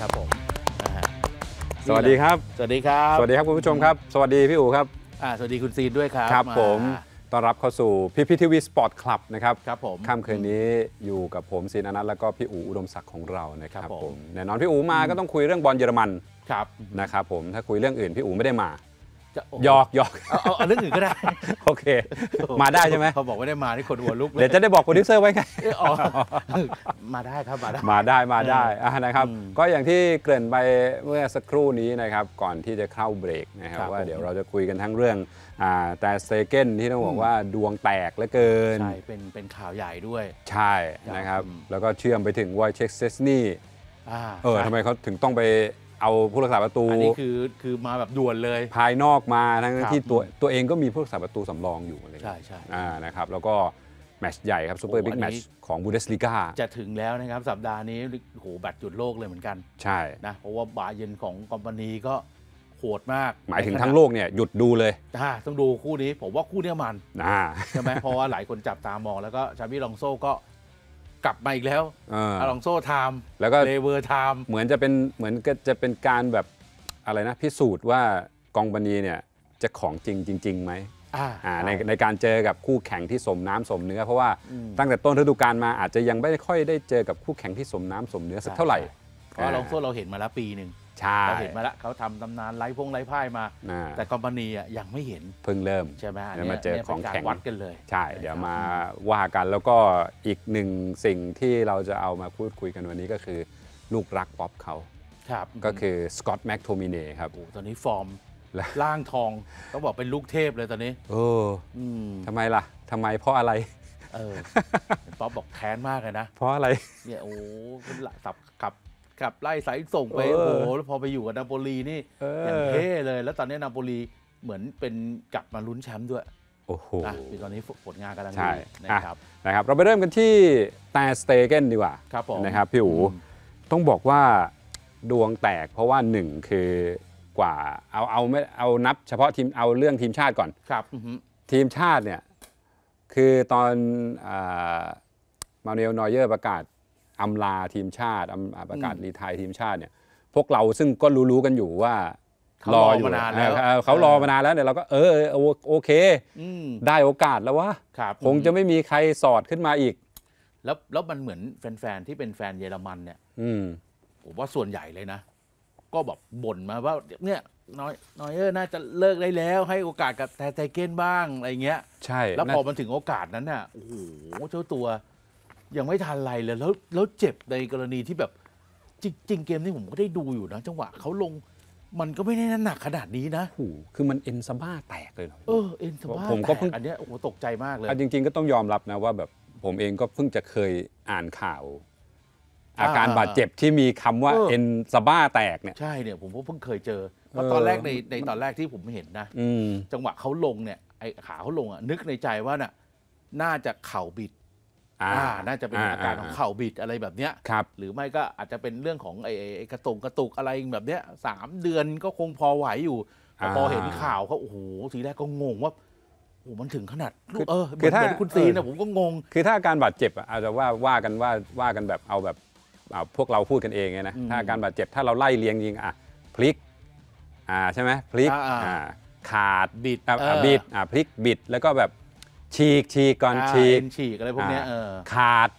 ครับผมสวัสดีครับ สวัสดีครับ สวัสดีครับคุณผู้ชมครับ สวัสดีพี่อู๋ครับ อ่าสวัสดีคุณซีนด้วยครับ ครับผม ต้อนรับเข้าสู่พีพีทีวีสปอร์ตคลับนะครับครับผมค่ำคืนนี้อยู่กับผมซีนนัทแล้วก็พี่อู๋อุดมศักดิ์ของเรานะครับผม แน่นอนพี่อู๋มาก็ต้องคุยเรื่องบอลเยอรมัน ครับ นะครับผม ถ้าคุยเรื่องอื่น พี่อู๋ไม่ได้มาหยอกหยอกเอาเรื่องอื่นก็ได้ โอเค มาได้ใช่ไหมเขาบอกว่าได้มาที่คนหัวลุกเลยเดี๋ยวจะได้บอกโปรดิวเซอร์ไว้ไงมาได้ครับ มาได้มาได้มาได้นะครับก็อย่างที่เกริ่นไปเมื่อสักครู่นี้นะครับก่อนที่จะเข้าเบรกนะครับว่าเดี๋ยวเราจะคุยกันทั้งเรื่องแต่เซเกนที่ต้องบอกว่าดวงแตกเหลือเกิน ใช่ เป็นเป็นข่าวใหญ่ด้วย ใช่นะครับ แล้วก็เชื่อมไปถึงวอยเช็กเซสนี่เออทำไมเขาถึงต้องไปเอาผู้รักษาประตูอันนี้คือคือมาแบบด่วนเลยภายนอกมาทั้งที่ตัวตัวเองก็มีผู้รักษาประตูสำรองอยู่เลยใช่ใช่นะครับแล้วก็แมชใหญ่ครับซูเปอร์บิ๊กแมชของบูเดสลิกาจะถึงแล้วนะครับ สัปดาห์นี้โหแบตจุดโลกเลยเหมือนกันใช่นะเพราะว่าบาเยนของคอมพานีก็โหดมากหมายถึงทั้งโลกเนี่ย หยุดดูเลยอ่าต้องดูคู่นี้ ผมว่าคู่นี้มันใช่ไหมเพราะว่าหลายคนจับตามองแล้วก็ชาบิลองโซก็กลับมาอีกแล้วอาลองโซ่ไทม์แล้วก็เลเวอร์ไทม์เหมือนจะเป็นเหมือนจะเป็นการแบบอะไรนะ พิสูจน์ว่ากองบันีเนี่ยจะของจริงจริงไหมในในการเจอกับคู่แข่งที่สมน้ำสมเนื้อเพราะว่าตั้งแต่ต้นฤดูกาลมาอาจจะยังไม่ค่อยได้เจอกับคู่แข่งที่สมน้ำสมเนื้อสักเท่าไหร่เพราะลองโซ่เราเห็นมาแล้วปีหนึ่งช่เราเห็นมาแล้วเขาทำตำนานไร้พงไร้พ่ายมา แต่คอมพานีอ่ะยังไม่เห็นเพิ่งเริ่มใช่ไหมเดี๋ยวมาเจอของแข็งวัดกันเลย ใช่ เดี๋ยวมาว่ากันแล้วก็อีกหนึ่งสิ่งที่เราจะเอามาพูดคุยกันวันนี้ก็คือ ลูกรักป๊อปเขาครับก็คือสกอตแม็กโทมิเน่ครับโอ้ตอนนี้ฟอร์มล่างทองต้องบอกเป็นลูกเทพเลยตอนนี้เออทำไมล่ะทำไมเพราะอะไรเออป๊อปบอกแค้นมากเลยนะเพราะอะไรเนี่ยโอ้กสับขับกับไล่สายส่งไปโอ้โหแล้วพอไปอยู่กับนาโปลีนี่ออย่างเท่เลย แล้วตอนนี้นาโปลีเหมือนเป็นกลับมาลุ้นแชมป์ด้วยโอ้โหตอนนี้ผลงานกำลังใช่ดีนะครับนะครับเราไปเริ่มกันที่แต่สเตเกนดีกว่าครับผมนะครับพี่อูต้องบอกว่าดวงแตกเพราะว่าหนึ่งคือกว่าเอาเอาไม่เอานับ เฉพาะทีมเอาเรื่องทีมชาติก่อนครับทีมชาติเนี่ยคือตอนมาเนลนอยเยอร์ประกาศอาลาทีมชาติประกาศรีทายทีมชาติเนี่ย พวกเราซึ่งก็รู้ๆกันอยู่ว่ารออยู่นานแล้วเขารอมานานแล้วเนี่ยเราก็เออ โอเคได้โอกาสแล้ววะคงจะไม่มีใครสอดขึ้นมาอีก แล้วแล้วมันเหมือนแฟน ๆ ที่เป็นแฟนเยอรมัน เนี่ย อืผมว่าส่วนใหญ่เลยนะ ก็แบบบ่นมาว่าเนี่ยน้อยน้อยเออน่าจะเลิกได้แล้ว ให้โอกาสกับแท่ใจเก้นบ้างอะไรเงี้ย ใช่ แล้วพอมันถึงโอกาสนั้นเนี่ยโอ้โหเจ้าตัวยังไม่ทันไรเลยแล้ว แล้วเจ็บในกรณีที่แบบ จริงงเกมนี้ผมก็ได้ดูอยู่นะ จังหวะเขาลง มันก็ไม่ได้นหนักขนาดนี้นะอ้คือมันเอ็นซาบ้าแตกเลยเออเอ็นซาบ้าผมก็เพิ่งอันนี้โอ้โหตกใจมากเลยอ่ะจริง ๆก็ต้องยอมรับนะ ว่าแบบผมเองก็เพิ่งจะเคยอ่านข่าว อาการบาดเจ็บที่มีคำว่าเอ็นซาบ้าแตกเนี่ยใช่เนี่ย ผมก็เพิ่งเคยเจอเพราะตอนแรกในในตอนแรกที่ผมเห็นนะอืจังหวะเขาลงเนี่ยไอ้ขาเขาลงอ่ะนึกในใจว่าน่ะน่าจะเข่าบิดอ่าน่าจะเป็นอาการของเข่าบิดอะไรแบบเนี้ยครับหรือไม่ก็อาจจะเป็นเรื่องของไอ้กระตุกกระตุกอะไรแบบเนี้ยสามเดือนก็คงพอไหวอยู่แต่พอเห็นข่าวเขาโอ้โหทีแรกก็งงว่า โอ้ มันถึงขนาดเออคือถ้าคุณซีนะผมก็งงคือถ้าการบาดเจ็บอาจจะว่าว่ากันว่าว่ากันแบบเอาแบบพวกเราพูดกันเองไงนะ ถ้าการบาดเจ็บถ้าเราไล่เลียงยิงอ่ะพลิกอ่าใช่ไหมพลิกอ่าขาดบิดบิดอ่าพลิกบิดแล้วก็แบบฉีกฉีกก่อนฉีกฉีกอะไรพวกนี้เออขาด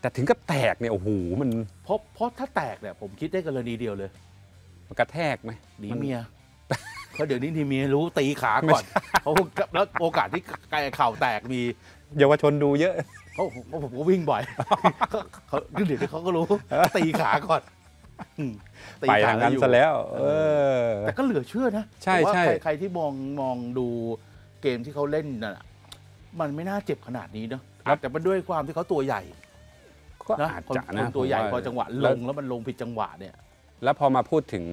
แต่ถึงกับแตกเนี่ย โอ้โห มันเพราะเพราะถ้าแตกเนี่ย ผมคิดได้กรณีเดียวเลย มันกระแทกไหมหนีเมียเพราะเดี๋ยวนี้ทีเมียรู้ตีขา ก่อนเขาแล้วโอกาสที่ไก่เข่าแตกมี เยาวชนดูเยอะเขาะผมก็วิ่งบ่อยเขาเเดี๋ยวเขาก็รู้ ตีขาก่อนตีไปทางนั้นซะแล้ว เออ แต่ก็เหลือเชื่อนะใช่ว่าใช่ครใครที่มองมองดูเกมที่เขาเล่นน่ะมันไม่น่าเจ็บขนาดนี้เนาะแต่มันด้วยความที่เขาตัวใหญ่ ก็อาจจะนะตัวใหญ่ พอจังหวะลงแล้วมันลงผิดจังหวะเนี่ย แล้วพอมาพูดถึง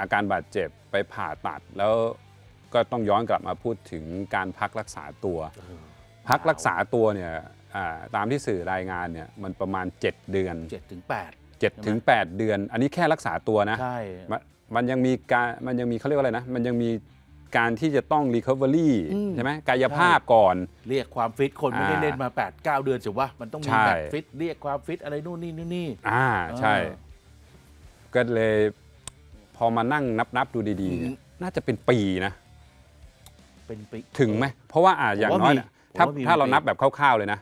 อาการบาดเจ็บไปผ่าตัด แล้วก็ต้องย้อนกลับมาพูดถึงการพักรักษาตัว พักรักษาตัวเนี่ยตามที่สื่อรายงานเนี่ย มันประมาณ7เดือน7ถึง8 7ถึง8เดือน อันนี้แค่รักษาตัวนะใช่มันมันยังมีการมันยังมีเขาเรียกว่าอะไรนะ มันยังมีการที่จะต้อง Recovery ใช่ไหมกายภาพก่อน เรียกความฟิตคนไม่ได้เล่นมา 8 9 เดือนสิว่ามันต้องมีแบบฟิตเรียกความฟิตอะไรนู่นนี่นู่นนี่อ่าใช่ ก็เลยพอมานั่งนับนับดูดีๆเนี่ยน่าจะเป็นปีนะ เป็นปี ถึงไหมเพราะว่าอ่าอย่างน้อยเนี่ยถ้าถ้าเรานับแบบคร่าวๆเลยนะ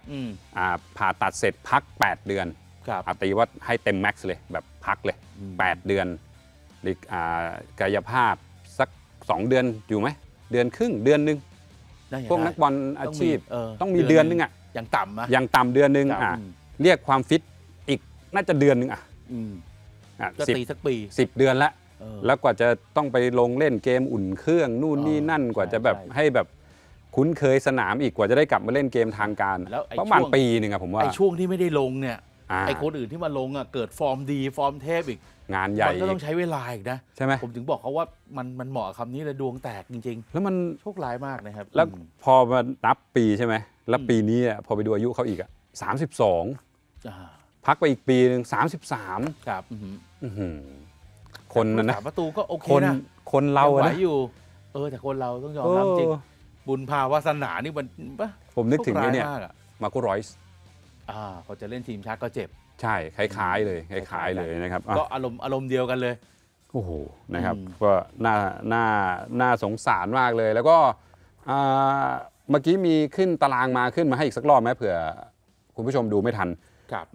อ่าผ่าตัดเสร็จพัก 8 เดือนครับอาตีว่าให้เต็มแม็กซ์เลย แบบพักเลย 8 เดือนหรือกายภาพ2 เดือนอยู่ไหมเดือนครึ่ง เดือนหนึ่งพวกนักบอลอาชีพ ต้องมีเดือนหนึงอ่ะอย่างต่ำนะอย่างต่ำเดือนหนึงอ่ะเรียกความฟิตอีกน่าจะเดือนหนึงอ่ะอ่ะสิบสักปีสิบเดือนละแล้วกว่าจะต้องไปลงเล่นเกมอุ่นเครื่องนู่นนี่นั่นกว่าจะแบบให้แบบคุ้นเคยสนามอีกกว่าจะได้กลับมาเล่นเกมทางการแล้วประมาณปีหนึ่งอะผมว่าไอ้ช่วงที่ไม่ได้ลงเนี่ยไอ้คนอื่นที่มาลงอ่ะเกิดฟอร์มดีฟอร์มเทพอีกงานใหญ่มันก็ต้องใช้เวลาอีกนะ ใช่ไหมผมถึงบอกเขาว่ามันมันเหมาะคำนี้เลยดวงแตกจริง ๆ แล้วมัน โชคร้ายมากนะครับ แล้วพอมานับปีใช่ไหม แล้วปีนี้พอไปดูอายุเขาอีกอ่ะสามสิบสองพักไปอีกปีหนึ่งสามสิบสามครับคนนะประตูก็โอเคนะ คนเราไหวอยู่ เออ แต่คนเราต้องยอมรับจริง บุญภาวาสนานี่มันปะผมนึกถึงเนี่ยมาโกรอยส์พอจะเล่นทีมชาติก็เจ็บใช่คล้ายๆเลยคล้าย ๆ เลยนะครับก็อารมณ์อารมณ์เดียวกันเลย โอ้โหนะครับก็น่าน่าน่าสงสารมากเลย แล้วก็เมื่อกี้มีขึ้นตารางมาขึ้นมาให้อีกสักรอบไหมเผื่อคุณผู้ชมดูไม่ทัน ครับ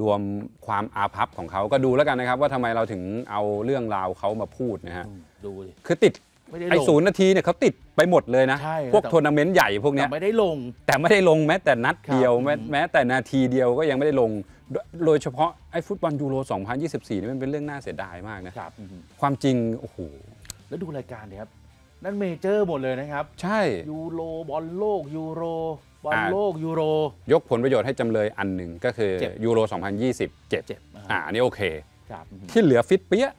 รวมความอาภัพของเขาก็ดูแล้วกันนะครับ ว่าทำไมเราถึงเอาเรื่องราวเขามาพูดนะฮะดูคือติดไไ้อศูนย์นาทีเนี่ยเขาติดไปหมดเลยนะใช่พวกทัวร์นาเมนต์ใหญ่พวกเนี้ยไม่ได้ลง แต่ไม่ได้ลงแม้แต่นัดเดียวแม้แต่นาทีเดียวก็ยังไม่ได้ลง โดยเฉพาะไอ้ฟุตบอลยูโร2024นี่มันเป็นเรื่องน่าเสียดายมากนะครับ ความจริง โอ้โห แล้วดูรายการเนี่ยครับนั่นเมเจอร์หมดเลยนะครับ ใช่ ยูโรบอลโลกยูโรบอลโลกยูโร ยกผลประโยชน์ให้จำเลยอันหนึ่งก็คือเจ็บยูโร 2027เจ็บอ่าอ่า นี่โอเค ครับ ที่เหลือฟิตเปี้ย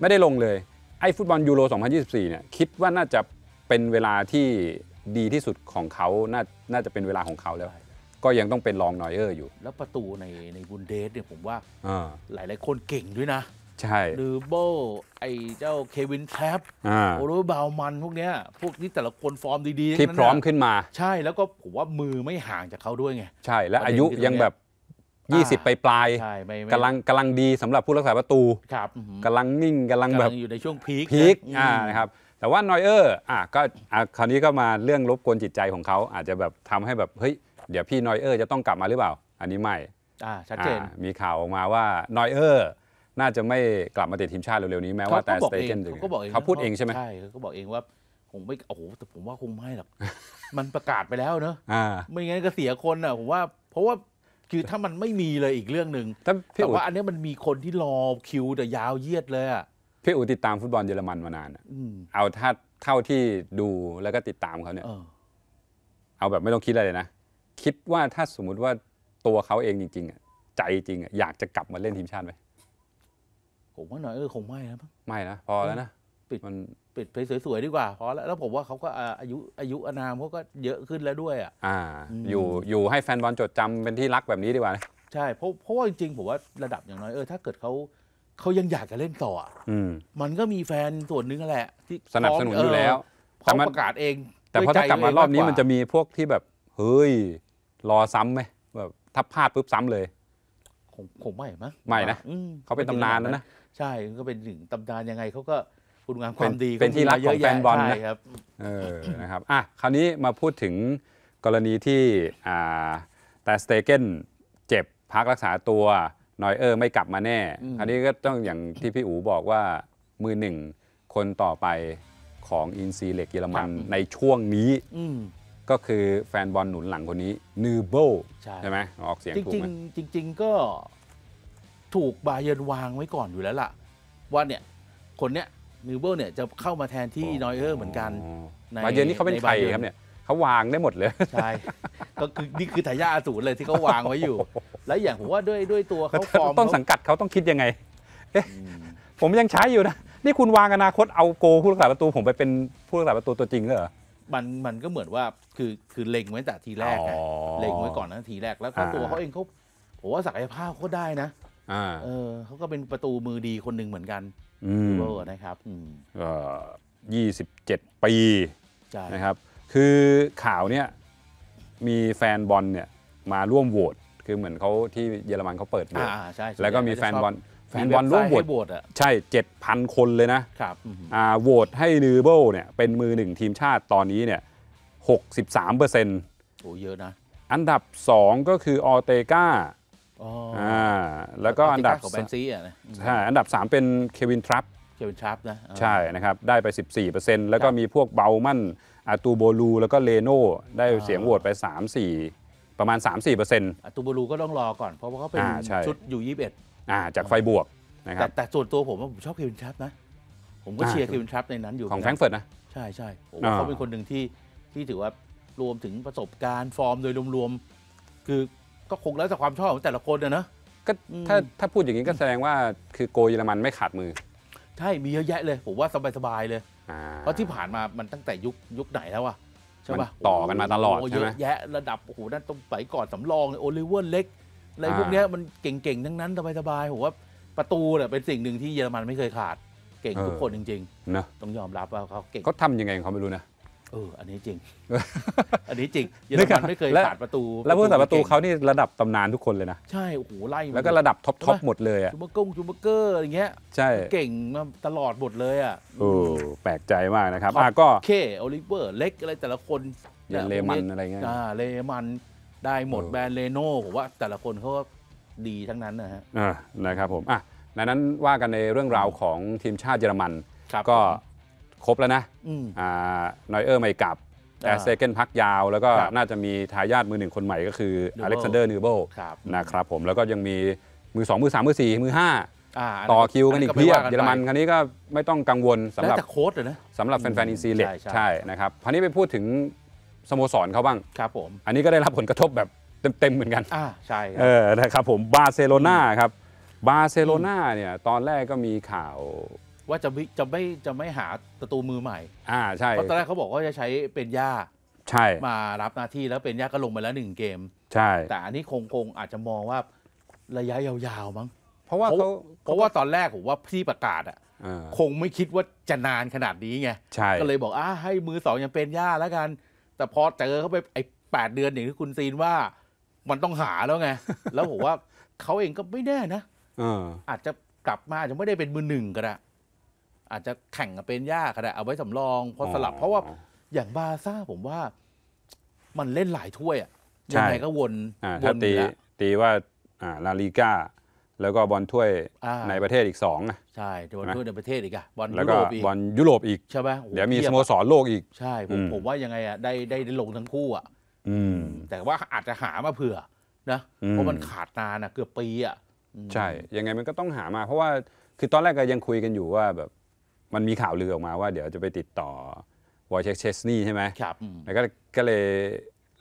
ไม่ได้ลงเลยไอ้ฟุตบอลยูโร 2024 เนี่ย คิดว่าน่าจะเป็นเวลาที่ดีที่สุดของเขา น่า น่าจะเป็นเวลาของเขาแล้ว ก็ยังต้องเป็นรองนอยเออร์อยู่ แล้วประตูในในบุนเดสเนี่ยผมว่าหลายหลายคนเก่งด้วยนะ ใช่หรือโบไอเจ้าเควินแทรปโอโรบาวมันพวกเนี้ย พวกนี้แต่ละคนฟอร์มดีๆที่พร้อมขึ้นมา ใช่ แล้วก็ผมว่ามือไม่ห่างจากเขาด้วยไง ใช่ และอายุยังแบบ20ไปปลายกำลังกำลังดีสำหรับผู้รักษาประตูครับกำลังนิ่งกำลังแบบอยู่ในช่วงพีคพีคอ่านะครับแต่ว่านอยเออร์อ่ะก็อ่ะคราวนี้ก็มาเรื่องลบกวนจิตใจของเขา อาจจะแบบทำให้แบบเฮ้ย เดี๋ยวพี่นอยเออร์จะต้องกลับมาหรือเปล่า อันนี้ไม่ อ่า ชัดเจนมีข่าวออกมาว่านอยเออร์น่าจะไม่กลับมาติดทีมชาติเร็วๆนี้แม้ว่าแต่สเตเจนเขากบอกเองนเขาพูดเองใช่ไหมใช่เขาบอกเองว่าคงไม่โอ้โหแต่ผมว่าคงไม่หรอกมันประกาศไปแล้วเนอะไม่งั้นก็เสียคนอ่ะผมว่าเพราะว่าคือถ้ามันไม่มีเลยอีกเรื่องหนึ่ง แต่ว่าอันนี้มันมีคนที่รอ คิวแต่ยาวเยียดเลยอ่ะพี่อูติดตามฟุตบอลเยอรมันมานานอะอเอาถ้าเท่าที่ดูแล้วก็ติดตามเขาเนี่ยเอาแบบไม่ต้องคิดอะไรเลยนะคิดว่าถ้าสมมุติว่าตัวเขาเองจริง ๆอะใจจริงอะอยากจะกลับมาเล่นทีมชาติไหมผมว่าหน่อยเออคงไม่นะไม่นะพอแล้วนะปิดมันปิดไปสวยๆดีกว่าพอแล้วแล้วผมว่าเขาก็อายุอายุอานามเขาก็เยอะขึ้นแล้วด้วยอ่ะอ่าออยู่อยู่ให้แฟนบอลจดจำเป็นที่รักแบบนี้ดีกว่านะใช่เพราะเพราะว่าจริงๆผมว่าระดับอย่างน้อยเออ ถ้าเกิดเขาเขายังอยากจะเล่นต่ออะอืมมันก็มีแฟนส่วนหนึ่งแหละ ที่สนับสนุนอยู่แล้วพอประกาศเอง แต่พอถ้ากลับมารอบนี้มันจะมีพวกที่แบบเฮ้ยรอซ้ำไหมแบบถ้าพลาดปุ๊บซ้ำเลยคงไม่มั้งไม่นะ เขาเป็นตำนานแล้วนะใช่ก็เป็นหนึ่งตำนานยังไงเขาก็คุณงามความดีเป็นที่รักของแฟนบอลนะครับเออนะ ครับอ่ะคราวนี้มาพูดถึงกรณีที่อ่าแต่สเตเกนเจ็บพักรักษาตัวนอยเออร์ไม่กลับมาแน่อันนี้ก็ต้องอย่างที่พี่อู๋บอกว่ามือหนึ่ง คนต่อไปของอินซีเล็กเยอรมันในช่วงนี้ก็คือแฟนบอลหนุนหลังคนนี้นูเบิลใช่ไหมออกเสียงถูกไหมจริงจริงก็ถูกบาเยนวางไว้ก่อนอยู่แล้วล่ะ ว่าเนี่ยคนเนี้ยนิวเบิลเนี่ยจะเข้ามาแทนที่นอยเออร์ เหมือนกันบาเยอนี่เขาเป็นใครครับเนี่ยเขาวางได้หมดเลยใช่ก็คือนี่คือทายาอสูรเลยที่เขาวางไว้อยู่ และอย่างผมว่าด้วยด้วยตัวเขาฟอร์มต้นสังกัดเขาต้องคิดยังไงเอ๊ะผมยังใช้อยู่นะนี่คุณวางอนาคตเอาโกผู้รักษาประตู ผมไปเป็นผู้รักษาประตูตัวจริงเหรอมันมันก็เหมือนว่าคือคือเล็งไว้แต่ทีแรกเล็งไว้ก่อนนะทีแรกแล้วก็ตัวเขาเองเขาผมว่าศักยภาพเขาได้นะเออเขาก็เป็นประตูมือดีคนหนึ่งเหมือนกันเวอนะครับก็ยี่สิบเจ็ดปีนะครับ คือข่าวเนี้ยมีแฟนบอลเนี่ยมาร่วมโหวต คือเหมือนเขาที่เยอรมันเขาเปิดโหวตแล้วก็มีแฟนบอลแฟนบอลร่วมโหวตใช่เจ็ดพันคนเลยนะครับโหวตให้นูเบิลเนี่ยเป็นมือหนึ่งทีมชาติตอนนี้เนี่ยหกสิบสามเปอร์เซ็นต์โอ้เยอะนะ อันดับสองก็คือออเตกาอ่าแล้วก็อันดับของแบซี่อ่ะใช่อันดับ 3 เป็นเควินทรัพ เควินทรัพนะ ใช่นะครับ ได้ไป 14%แล้วก็มีพวกเบลมันอาตูโบลูแล้วก็เลโน่ได้เสียงโหวตไป 3 4 ประมาณ 3-4%อาตูโบลูก็ต้องรอก่อน เพราะว่าเขาเป็นชุดอยู่ 21อ่าจากไฟบวกนะครับ แต่ส่วนตัวผมผมชอบเควินทรัพนะ ผมก็เชียร์เควินทรัพในนั้นอยู่ของแฟงเฟิร์ตนะ ใช่ใช่เขาเป็นคนหนึ่งที่ที่ถือว่ารวมถึงประสบการณ์ฟอร์มโดยรวมๆคือก็คงแล้วแต่ความชอบของแต่ละคนนะนะก็ถ้าถ้าพูดอย่างนี้ก็แสดงว่าคือโกเยอรมันไม่ขาดมือใช่มีเยอะแยะเลยผมว่าสบายสบายเลยเพราะที่ผ่านมามันตั้งแต่ยุคยุคไหนแล้วอะใช่ปะมต่อกันมาตลอดใช่ไหมอะแยะระดับโอ้โหนั่นต้องไปก่อนสำรองเลยโอลิเวอร์เล็กอะไรพวกเนี้ยมันเก่งๆทั้งนั้นสบายๆผมว่าประตูเนี่ยเป็นสิ่งหนึ่งที่เยอรมันไม่เคยขาดเก่งทุกคนจริงๆนะต้องยอมรับว่าเขาเก่งเขาทำยังไงเขาไม่รู้นะเอออันนี้จริงอันนี้จริงเยอรมันไม่เคยผ่านประตู แล้วผู้สาประตูเขานี่ระดับตำนานทุกคนเลยนะใช่โอ้โหไล่แล้วก็ระดับท็อปทอปหมดเลยอะจูบเกอร์จูบเกอร์ อย่างเงี้ยใช่เก่งมาตลอดหมดเลยอ่ะโอ้แปลกใจมากนะครับอ่ะก็เคโอลิเวอร์เล็กอะไรแต่ละคน อย่างเลมันอะไรเงี้ยอ่าเลมันได้หมดแบรนด์เลโน่ผมว่าแต่ละคนเขาดีทั้งนั้นนะฮะนะครับผมอ่ะนั้นว่ากันในเรื่องราวของทีมชาติเยอรมันก็ครบแล้วนะนอยเออร์ไม่กลับแต่เซเกนพักยาวแล้วก็น่าจะมีทายาทมือหนึ่งคนใหม่ก็คืออเล็กซานเดอร์นูโบนะครับผมแล้วก็ยังมีมือ2มือ3มือ4มือ5ต่อคิวกันอีกเพียบเยอรมันคันนี้ก็ไม่ต้องกังวลสำหรับโค้ดเลยนะสำหรับแฟนๆอินซีเล็กใช่นะครับพันนี้ไปพูดถึงสโมสรเขาบ้างครับผมอันนี้ก็ได้รับผลกระทบแบบเต็มๆเหมือนกันอ่าใช่เออนะครับผมบาร์เซโลนาครับบาร์เซโลนาเนี่ยตอนแรกก็มีข่าวว่าจะไม่จะไม่จะไม่หาประตูมือใหม่ อ่าใช่เพราะตอนแรกเขาบอกว่าจะใช้เป็นย่า ใช่ มารับหน้าที่แล้วเป็นย่าก็ลงไปแล้วหนึ่งเกม ใช่ แต่อันนี้คงคงอาจจะมองว่าระยะยาวๆมั้ง เพราะว่าเขาเพราะว่าตอนแรกผมว่าพี่ประกาศอ่ะคงไม่คิดว่าจะนานขนาดนี้ไงใช่ก็เลยบอกอ่าให้มือสองยังเป็นย่าแล้วกัน แต่พอเจอเข้าไปไอ้แปดเดือนอย่างที่คุณซีนว่า มันต้องหาแล้วไง แล้วผมว่าเขาเองก็ไม่แน่นะอาจจะกลับมาอาจจะไม่ได้เป็นมือหนึ่งก็ได้อาจจะแข่งกับเป็นยากก็ได้เอาไว้สำรองพอสลับ เพราะว่าอย่างบาซ่าผมว่ามันเล่นหลายถ้วยอะยังไงก็วนถ้าวนตีวตีว่าลาลีกาแล้วก็บอลถ้วยในประเทศอีกสองใช่บอลถ้วยในประเทศอีกอะบอลแล้ยุวก็โรปอีกบอลยุโรปอีกใช่ไหมเดี๋ยวมีสโมสรโลกอีก ใช่ ผมผมว่ายังไงอะได้ได้ลงทั้งคู่อะอืม แต่ว่าอาจจะหามาเผื่อ นะเพราะมันขาดนานอะเกือบปีอะใช่ยังไงมันก็ต้องหามา เพราะว่าคือตอนแรกก็ยังคุยกันอยู่ว่าแบบมันมีข่าวลือออกมาว่าเดี๋ยวจะไปติดต่อวอยเชคเชสนี่ใช่ไหมครับ แล้วก็ก็เลย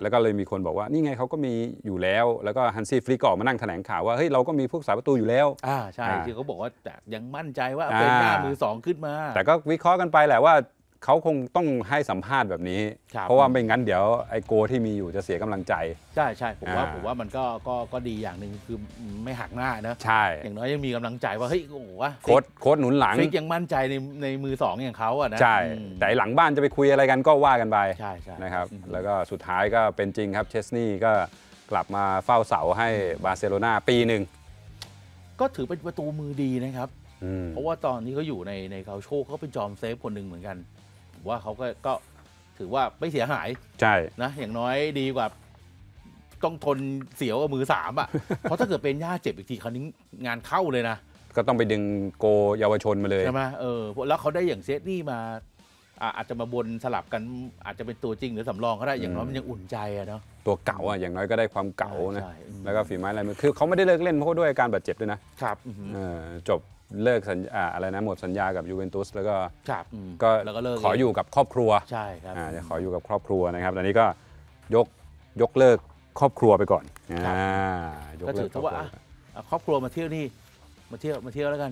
แล้วก็เลยมีคนบอกว่า นี่ไงเขาก็มีอยู่แล้ว แล้วก็ฮันซี่ฟลิกออกมานั่งแถลงข่าวว่า เฮ้ยเราก็มีพวกสายประตูอยู่แล้ว อ่าใช่ที่เขาบอกว่ายังมั่นใจว่าเป็นหน้ามือสองขึ้นมา แต่ก็วิเคราะห์กันไปแหละว่าเขาคงต้องให้สัมภาษณ์แบบนี้ เพราะว่าไม่งั้นเดี๋ยว ไอ้โกที่มีอยู่จะเสียกำลังใจ ใช่ใช่ผมว่าผมว่ามันก็ก็ก็ดีอย่างหนึ่งคือไม่หักหน้านะใช่ อย่างน้อยยังมีกำลังใจว่าเฮ้ยโอ้โหวะโค้ดโค้ดหนุนหลังฟิกยังมั่นใจในในมือสองอย่างเขาอ่ะนะใช่ แต่หลังบ้านจะไปคุยอะไรกันก็ว่ากันไปใช่ใช่นะครับแล้วก็สุดท้ายก็เป็นจริงครับเชสนี่ก็กลับมาเฝ้าเสาให้บาร์เซโลนาปีหนึ่งก็ถือเป็นประตูมือดีนะครับเพราะว่าตอนนี้เขาอยู่ในในเขาโชคเขาเป็นจอมเซฟคนหนึ่งเหมือนกันว่าเขาก็กถือว่าไม่เสียหายใช่นะอย่างน้อยดีกว่าต้องทนเสียวมือสามอ่ะเพราะถ้าเกิดเป็นย่าเจ็บอีกทีคราวนี้งานเข้าเลยนะก็ต้องไปดึงโกเยาวชนมาเลยใช่ไหมเออแล้วเขาได้อย่างเซตนี่มา อาจจะมาบนสลับกันอาจจะเป็นตัวจริงหรือสำรองก็ได้อย่างน้อยมันยังอุ่นใจอะเนาะตัวเก่าอะอย่างน้อยก็ได้ความเก่านะแล้วก็ฝีไม้ลายมือคือเขาไม่ได้เลิกเล่นเพราะด้วยการบาดเจ็บด้วยนะครับจบเลิกสัญญาอะไรนะหมดสัญญากับยูเวนตุสแล้วก็ก็แล้วก็เลิกขออยู่กับครอบครัวใช่ครับจะขออยู่กับครอบครัวนะครับตอนนี้ก็ยกยกเลิกครอบครัวไปก่อนก็ถือว่าครอบครัวมาเที่ยวนี่มาเที่ยวมาเที่ยวแล้วกัน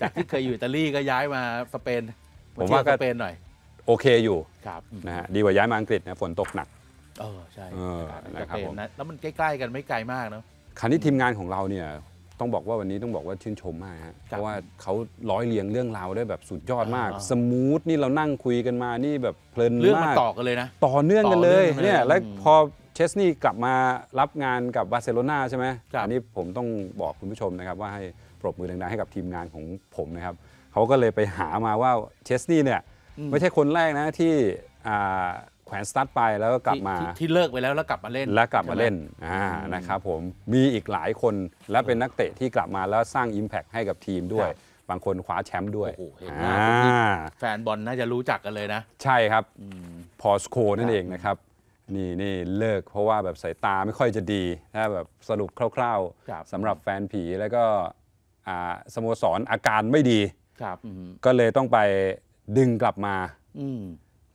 จากที่เคยอยู่อิตาลีก็ย้ายมาสเปนผมว่าสเปนหน่อยโอเคอยู่นะฮะดีกว่าย้ายมาอังกฤษนะฝนตกหนักเออใช่นะครับแล้วมันใกล้ ๆกันไม่ไกลมากเนาะคราวนี้ทีมงานของเราเนี่ยต้องบอกว่าวันนี้ต้องบอกว่าชื่นชมมากฮะเพราะว่าเขาร้อยเรียงเรื่องราวได้แบบสุดยอดมาก สมูทนี่เรานั่งคุยกันมานี่แบบเพลินมากเรื่องมันต่อกันเลยนะต่อเนื่องกันเลยเนี่ยแล้วพอเชสนี่กลับมารับงานกับบาร์เซโลนาใช่ไหมอันนี้ผมต้องบอกคุณผู้ชมนะครับว่าให้ปรบมือแรงๆให้กับทีมงานของผมนะครับเขาก็เลยไปหามาว่าเชสนี่เนี่ยไม่ใช่คนแรกนะที่แขวนสตาร์ทไปแล้วก็กลับมา ที่ที่เลิกไปแล้วแล้วกลับมาเล่น และกลับมาเล่น อ่านะครับผมมีอีกหลายคนและเป็นนักเตะที่กลับมาแล้วสร้าง Impact ให้กับทีมด้วย บางคนคว้าแชมป์ด้วยแฟนบอลน่าจะรู้จักกันเลยนะ ใช่ครับพอสโค นั่นเองนะครับ นี่นี่เลิกเพราะว่าแบบสายตาไม่ค่อยจะดีถ้าแบบสรุปคร่าว ๆสำหรับแฟนผีแล้วก็สโมสรอาการไม่ดีก็เลยต้องไปดึงกลับมา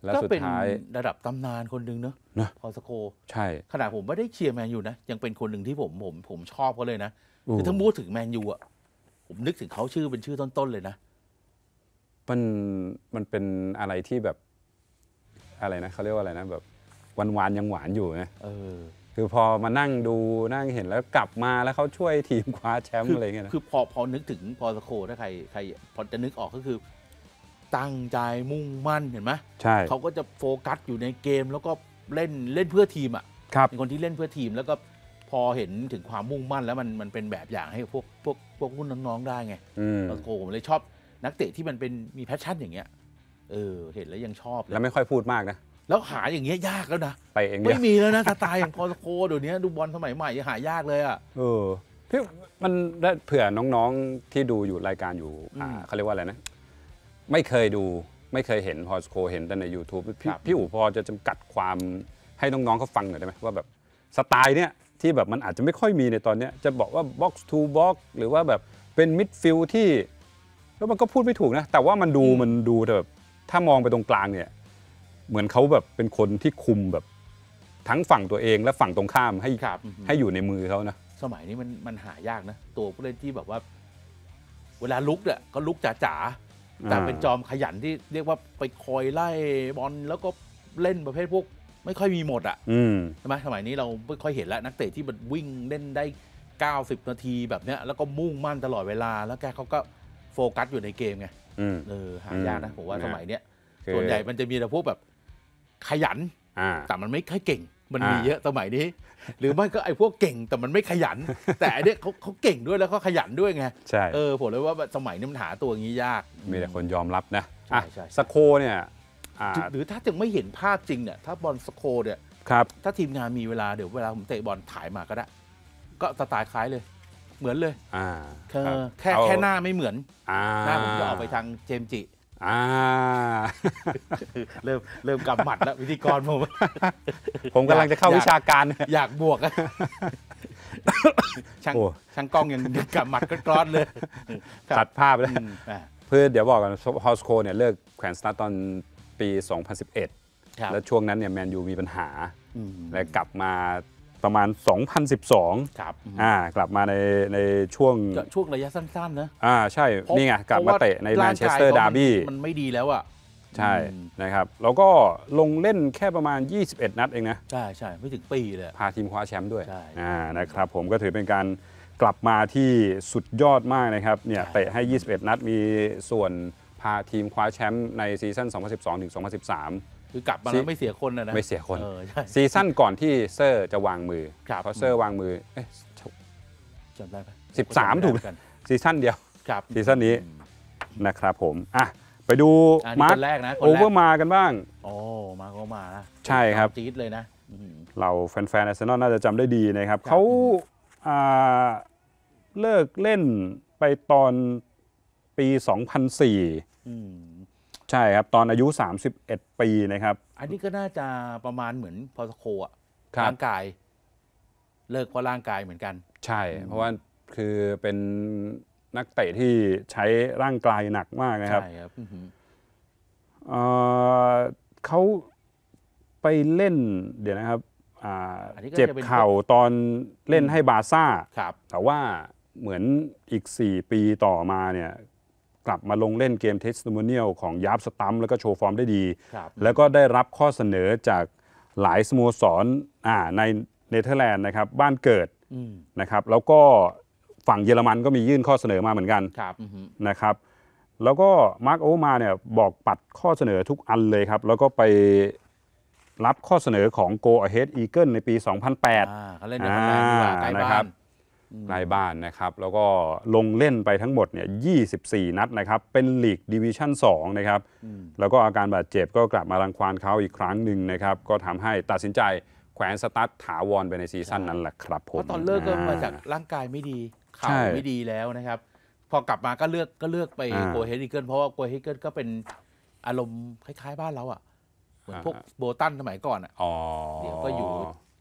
แล้วก็สุดเป็นท้ายระดับตำนานคนหนึ่งเนอะนะพอสโค ใช่ ขนาดผมไม่ได้เชียร์แมนยูนะยังเป็นคนหนึ่งที่ผมผมผมชอบเขาเลยนะ คือถ้าพูดถึงแมนยูอ่ะ ผมนึกถึงเขาชื่อเป็นชื่อต้นๆเลยนะ มันมันเป็นอะไรที่แบบอะไรนะเขาเรียกว่าอะไรนะแบบหวานๆยังหวานอยู่นะเออคือพอมานั่งดูนั่งเห็นแล้วกลับมาแล้วเขาช่วยทีมคว้าแชมป์อะไรเงี้ยนะคือพอพอนึกถึงพอสโคถ้าใครใครพอจะนึกออกก็คือตั้งใจมุ่งมั่นเห็นไหมใช่ เขาก็จะโฟกัสอยู่ในเกมแล้วก็เล่นเล่นเพื่อทีมอ่ะครับเป็นคนที่เล่นเพื่อทีมแล้วก็พอเห็นถึงความมุ่งมั่นแล้วมันมันเป็นแบบอย่างให้พวกพวกพวกรุ่นน้องๆได้ไงโอ้โหผมเลยชอบ นักเตะที่มันเป็นมีแพชชั่นอย่างเงี้ยเออ เห็นแล้วยังชอบแล้วไม่ค่อยพูดมากนะแล้วหาอย่างเงี้ยยากแล้วนะไปเองไม่มีแล้วนะสไตล์อย่างพอโคเดี๋ยวนี้ดูบอลสมัยใหม่หายากเลยอ่ะเออพี่มันเผื่อน้องๆที่ดูอยู่รายการอยู่เขาเรียกว่าอะไรนะไม่เคยดูไม่เคยเห็นฮอสโคเห็นแต่ใน YouTube พี่พี่อู๋พอจะจำกัดความให้น้องๆเขาฟังหน่อยได้ไหมว่าแบบสไตล์เนี้ยที่แบบมันอาจจะไม่ค่อยมีในตอนเนี้ยจะบอกว่า box to box หรือว่าแบบเป็นมิดฟิลที่ แล้วมันก็พูดไม่ถูกนะ แต่ว่ามันดูมันดูแบบถ้ามองไปตรงกลางเนี่ยเหมือนเขาแบบเป็นคนที่คุมแบบ ทั้งฝั่งตัวเองและฝั่งตรงข้ามให้ครับ ให้อยู่ในมือเขานะ สมัยนี้มันมันหายากนะ ตัวผู้เล่นที่แบบว่า เวลาลุกเนี่ยก็ลุกจ๋าาแต่เป็นจอมขยันที่เรียกว่าไปคอยไล่บอลแล้วก็เล่นประเภทพวกไม่ค่อยมีหมด อ่ะใช่ไหมสมัยนี้เราไม่ค่อยเห็นแล้วนักเตะที่มันวิ่งเล่นได้ 90 นาทีแบบเนี้ยแล้วก็มุ่งมั่นตลอดเวลา แล้วแกเขาก็โฟกัสอยู่ในเกมไงเออหายากนะผมว่าสมัยเนี้ยส่วนใหญ่มันจะมีแต่พวกแบบขยัน แต่มันไม่ค่อยเก่งมันมีเยอะสมัยนี้ หรือไม่ก็ไอ้พวกเก่งแต่มันไม่ขยัน แต่อันเนี้เขาเขาเก่งด้วยแล้วเขาขยันด้วยไงใช่เออผมเลยว่าสมัยนี้มันหาตัวงี้ยาก มีแต่คนยอมรับนะอ่ะสโคเนี่ยหรือถ้าจะงไม่เห็นภาพจริงเนี่ย ถ้าบอลสโคเนี่ยครับ ถ้าทีมงานมีเวลาเดี๋ยวเวลาผมเตะบอลถ่ายมาก็ได้ ก็สไตล์คล้ายเลย เหมือนเลยอแค่แค่หน้าไม่เหมือนหน้าผมจะออกไปทางเจมจิอ่าเริ่มเริ่มกำหมัดแล้ววิธีกรผมผมกำลังจะเข้าวิชาการอยากบวกช่างช่างกล้องยังกำหมัดก็กรอดเลยตัดภาพแล้วเพื่อเดี๋ยวบอกกันฮอสโคเนี่ย เลิกแขวนสตาร์ตอนปี 2011แล้วช่วงนั้นเนี่ยแมนยูมีปัญหาและกลับมาประมาณ 2012 ครับ อ่า กลับมาในในช่วงช่วงระยะสั้นๆ นะอ่า ใช่ นี่ไงกลับมาเตะในแมนเชสเตอร์ดาร์บี้ มันไม่ดีแล้วอ่ะใช่ นะครับแล้วก็ลงเล่นแค่ประมาณ 21 นัดเองนะ ใช่ใช่ไม่ถึงปีเลย พาทีมคว้าแชมป์ด้วยอ่า นะครับผมก็ถือเป็นการกลับมาที่สุดยอดมากนะครับ เนี่ย เตะให้ 21 นัด มีส่วนพาทีมคว้าแชมป์ในซีซั่น 2012-2013คือกลับมาแล้วไม่เสียคนนะนะไม่เสียคนออซีซั่นก่อนที่เซอร์จะวางมือ ครับเพราะเซอร์วางมือเอ๊ะจำได้ไหมามถูกกันซีซั่นเดียวครับซีซั่นนี้นะครับผมอ่ะไปดูมาร์คแรกนะโอเวอร์มากันบ้างโอ้มาก็มานะใช่ครับจี๊ดเลยนะเราแฟนๆอาร์เซนอลน่าจะจำได้ดีนะครับ เขาเลิกเล่นไปตอนปี 2004ใช่ครับ ตอนอายุ 31 ปีนะครับ อันนี้ก็น่าจะประมาณเหมือนพอสโคอะร่างกาย เลิกเพราะร่างกายเหมือนกันใช่ เพราะว่าคือเป็นนักเตะที่ใช้ร่างกายหนักมากนะครับใช่ครับเเขาไปเล่นเดี๋ยวนะครับเจ็บเข่าตอนเล่นให้บาซ่าแต่ว่าเหมือนอีก 4 ปีต่อมาเนี่ยกลับมาลงเล่นเกมเทสต์มเนียลของยับสตัมแล้วก็โชว์ฟอร์มได้ดี แล้วก็ได้รับข้อเสนอจากหลายสโมสรในเนเธอร์แลนด์นะครับบ้านเกิดนะครับ แล้วก็ฝั่งเยอรมันก็มียื่นข้อเสนอมาเหมือนกันนะครับ แล้วก็มาร์กโอมาเนี่ยบอกปัดข้อเสนอทุกอันเลยครับ แล้วก็ไปรับข้อเสนอของ Go Ahead Eagle ในปี 2008เขาเล่นในทอลแลนด์ใกล้บ้านใกลบ้านนะครับแล้วก็ลงเล่นไปทั้งหมดเนี่ย24 นัดนะครับ เป็นลีกดิวิชั่น2นะครับ แล้วก็อาการบาดเจ็บก็กลับมารังควานเขาอีกครั้งหนึ่งนะครับก็ทำให้ตัดสินใจแขวนสตาร์ทถาวรไปในซีซั่นนั้นแหละครับผมเพราะตอนเลิกก็มาจากร่างกายไม่ดีเข่าไม่ดีแล้วนะครับ พอกลับมาก็เลือกก็เลือกไปโกเฮดิเกิลเพราะว่าโกเฮดิเกิลก็เป็นอารมณ์คล้ายๆ บ้านเราอ่ะเหมือนพวกโบตันสมัยก่อนอ่ะเดี๋ยวก็อยู่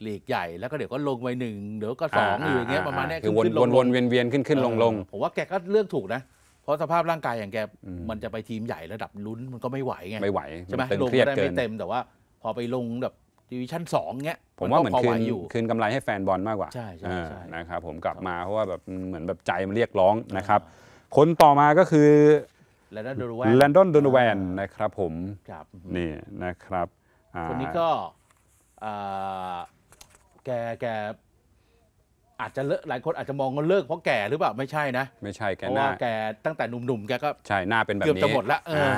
หลีกใหญ่แล้วก็เดี๋ยวก็ลงไปหนึ่งเดี๋ยวก็สองอยู่อย่างเงี้ยประมาณนี้คือวนวนวนเวียนเวียนขึ้นขึ้นลงลงผมว่าแกก็เลือกถูกนะ เพราะสภาพร่างกายอย่างแกมันจะไปทีมใหญ่ระดับลุ้นมันก็ไม่ไหวไงไม่ไหวใช่ไหมลงได้ไม่เต็มแต่ว่า พอไปลงแบบดิวิชั่นสองเงี้ยผมว่าเหมือนคืนคืนกำไรให้แฟนบอลมากกว่าใช่ใช่นะครับผมกลับมาเพราะว่าแบบเหมือนแบบใจมันเรียกร้องนะครับคนต่อมาก็คือแลนดอนโดนแวนนอนนนะครับผมนี่นะครับคนนี้ก็แกแกอาจจะเลิกหลายคนอาจจะมองว่าเลิกเพราะแก่หรือเปล่าไม่ใช่นะ ไม่ใช่แกหน้าแกตั้งแต่หนุ่มๆแกก็ใช่หน้าเป็นแบบนี้เกือบจะหมดละเออ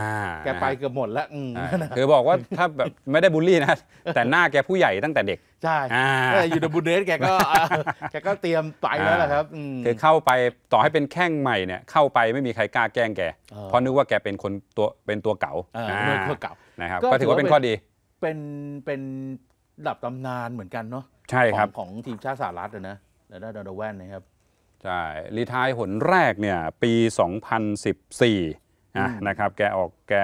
แกไปเกือบหมดละอืคือบอกว่าถ้าแบบไม่ได้บูลลี่นะแต่หน้าแกผู้ใหญ่ตั้งแต่เด็ก ใช่อ่อยู่ในบูเดสแกก็แกก็เตรียมไปแล้วแหละครับเคือเข้าไปต่อให้เป็นแข้งใหม่เนี่ย เข้าไปไม่มีใครกล้าแกล้งแกเพราะนึกว่าแกเป็นคนตัวเป็นตัวเก่าเออเตัวเก่านะครับ ก็ถือว่าเป็นข้อดี เป็นเป็นดับตำนานเหมือนกันเนาะใช่ครับของทีมชาติสหรัฐนะแล้วได้ดอนแวนนะครับใช่รีทายหนแรกเนี่ยปี 2014นะครับแกออกแก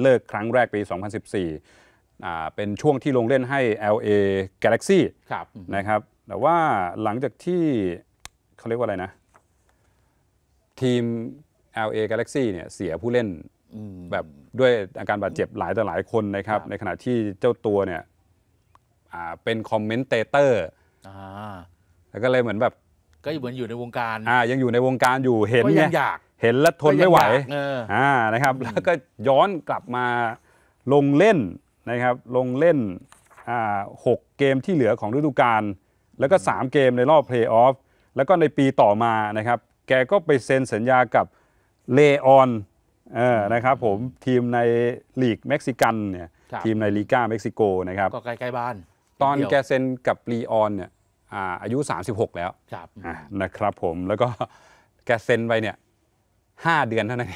เลิกครั้งแรกปี 2014อ่าเป็นช่วงที่ลงเล่นให้ LA Galaxy ครับนะครับแต่ว่าหลังจากที่เขาเรียกว่าอะไรนะ ทีม LA Galaxy เนี่ยเสียผู้เล่นแบบด้วยอาการบาดเจ็บหลายต่อหลายคนนะครับในขณะที่เจ้าตัวเนี่ยอ่าเป็นคอมเมนเตอร์อ่าแล้วก็เลยเหมือนแบบ ก็เหมือนอยู่ในวงการอ่ายังอยู่ในวงการอยู่เห็นไงอยากเห็นแล้วทนไม่ไหวอ่านะครับแล้วก็ย้อนกลับมาลงเล่นนะครับลงเล่นอ่าหกเกมที่เหลือของฤดูกาลแล้วก็ 3 เกมในรอบเพลย์ออฟแล้วก็ในปีต่อมานะครับแกก็ไปเซ็นสัญญากับเลออนนะครับผมทีมในลีกเม็กซิกันเนี่ยทีมในลีกาเม็กซิโกนะครับก็ใกล้ๆบ้านตอนแกเซ็นกับลีออนเนี่ย อายุ 36 แล้วนะครับผม แล้วก็แกเซ็นไปเนี่ยห้าเดือนเท่านั้น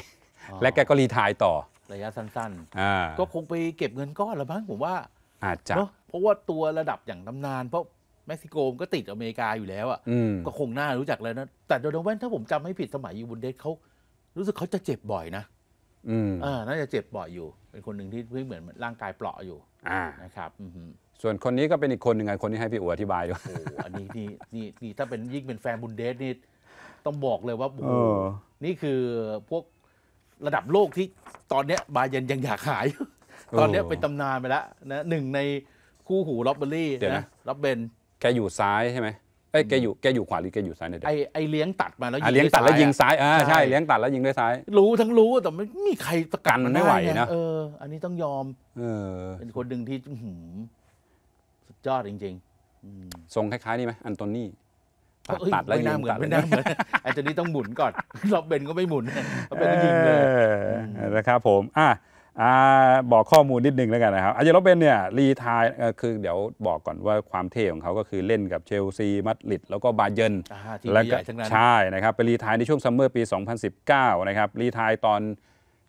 และแกก็รีทายต่อ ระยะสั้นๆ ก็คงไปเก็บเงินก้อนละมั้งผมว่า อาจจะ เพราะว่าตัวระดับอย่างตำนาน เพราะ เม็กซิโกก็ติดอเมริกาอยู่แล้วอ่ะ ก็คงน่ารู้จักแล้วนะ แต่โดนแวนถ้าผมจำไม่ผิดสมัยยูบุนเดสเขารู้สึกเขาจะเจ็บบ่อยนะอ่า น่าจะเจ็บบ่อยอยู่เป็นคนหนึ่งที่เพิ่งเหมือนร่างกายเป่าะอยู่อ่านะครับส่วนคนนี้ก็เป็นอีกคนหนึ่งไงคนที่ให้พี่อัวอธิบายด้วยออันนี้นี่นี่นี่ถ้าเป็นยิ่งเป็นแฟนบุนเดสนี่ต้องบอกเลยว่าโอ้นี่คือพวกระดับโลกที่ตอนเนี้ยบาเยนยังอยากหาย ตอนเนี้ยเป็นตำนานไปแล้วนะหนึ่งในคู่หูล็อบเบอรี่นะนะล็อบเบนแกอยู่ซ้ายใช่ไหมเอ้ยแกอยู่ แกอยู่ขวาหรือแกอยู่ซ้ายเนี่ยเดีไอไอเลี้ยงตัดมาแล้วอ่ะเลี้ยงตัดแล้วยิงซ้ายอ่าใช่ เลี้ยงตัดแล้วยิงด้วยซ้าย รู้ทั้งรู้ แต่ไม่มีใครสกัดมันไม่ไหวนะเออ อันนี้ต้องยอม เออ เป็นคนหนึ่งที่หืมสุดยอดจริงๆทรงคล้ายๆ นี่ไหมอันโตนี่ตัด้ยตัดแล้วไม่ยิน่างเหมือนไม่น่าเหมือนอันนี้ต้องหมุนก่อนรอบเบนก็ไม่หมุนรอเบนก็ยิงเลยนะครับ ผม อ่ะบอกข้อมูลนิดนึง แล้วกันนะครับอาเจโรเบนเนี่ยรีทายคือเดี๋ยวบอกก่อนว่าความเท่ของเขาก็คือเล่นกับเชลซีมัดลิดแล้วก็บาเยินแล้วก็ใช่นะครับไปรีทายในช่วงซัมเมอร์ปี 2019นะครับรีทายตอน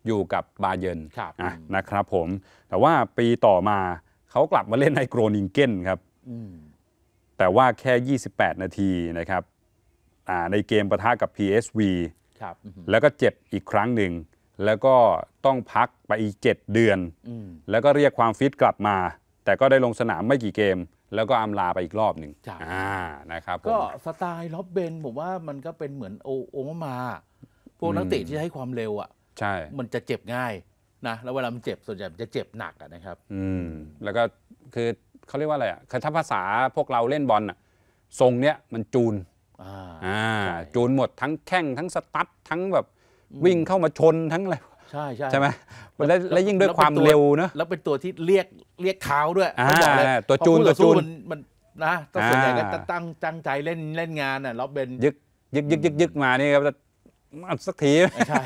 อยู่กับบาเยินนะครับผมแต่ว่าปีต่อมาเขากลับมาเล่นในโกรนิงเกนครับแต่ว่าแค่ 28 นาทีนะครับในเกมประทะกับ PSV แล้วก็เจ็บอีกครั้งหนึ่งแล้วก็ต้องพักไปอีก 7 เดือน แล้วก็เรียกความฟิตกลับมา แต่ก็ได้ลงสนามไม่กี่เกม แล้วก็อำลาไปอีกรอบหนึ่งอ่านะครับ ก็สไตล์ล็อบเบนผมว่ามันก็เป็นเหมือนโอโอมาพวกนักเตะที่ให้ความเร็วอ่ะใช่มันจะเจ็บง่ายนะแล้วเวลามันเจ็บส่วนใหญ่จะเจ็บหนักนะครับอืมแล้วก็คือเขาเรียกว่าอะไรอ่ะคือถ้าภาษาพวกเราเล่นบอลอ่ะทรงเนี้ยมันจูนอ่าจูนหมดทั้งแข้งทั้งสตั๊ดทั้งแบบวิ่งเข้ามาชนทั้งอะไรใช่ใช่ใช่ไหมแล้วยิ่งด้วยความเร็วนะแล้วเป็นตัวที่เรียกเรียกเท้าด้วยตัวจูนตัวจูนมันนะตัวส่วนใหญ่ก็จะตั้งจังใจเล่นเล่นงานน่ะแล้เป็นยึกยึกยึกยึกยึกมานี่ครับมาสักทีใช่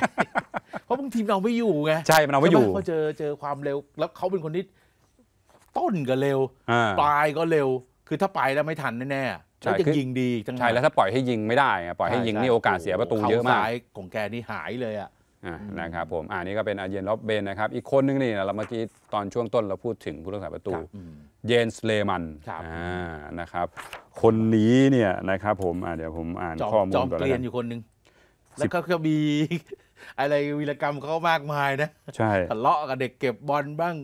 เพราะบางทีมเราไม่อยู่ไงใช่มันเราไม่อยู่เขาเจอเจอความเร็ว แล้วเขาเป็นคนที่ต้นก็เร็วปลายก็เร็ว คือถ้าไปแล้วไม่ทันแน่ๆจะยิงดีใช่ แล้วถ้าปล่อยให้ยิงไม่ได้ปล่อยให้ยิงนี่โอกาสเสียประตูเยอะมากของแกนี่หายเลย อ่ะนะครับ ผมอันนี้ก็เป็นอาเยนล็อบเบนนะครับ อีกคนนึงนี่เราเมื่อกี้ ตอนช่วงต้นเราพูดถึงผู้รักษาประตูเยนสเลมันนะครับ คนนี้เนี่ยนะครับผมเดี๋ยวผมอ่านข้อมูลก่อนจอมเกลียนอยู่คนนึงแล้วก็จะมีอะไรวีรกรรมเขามากมายนะ ใช่ทะเลาะกับเด็กเก็บบอลบ้าง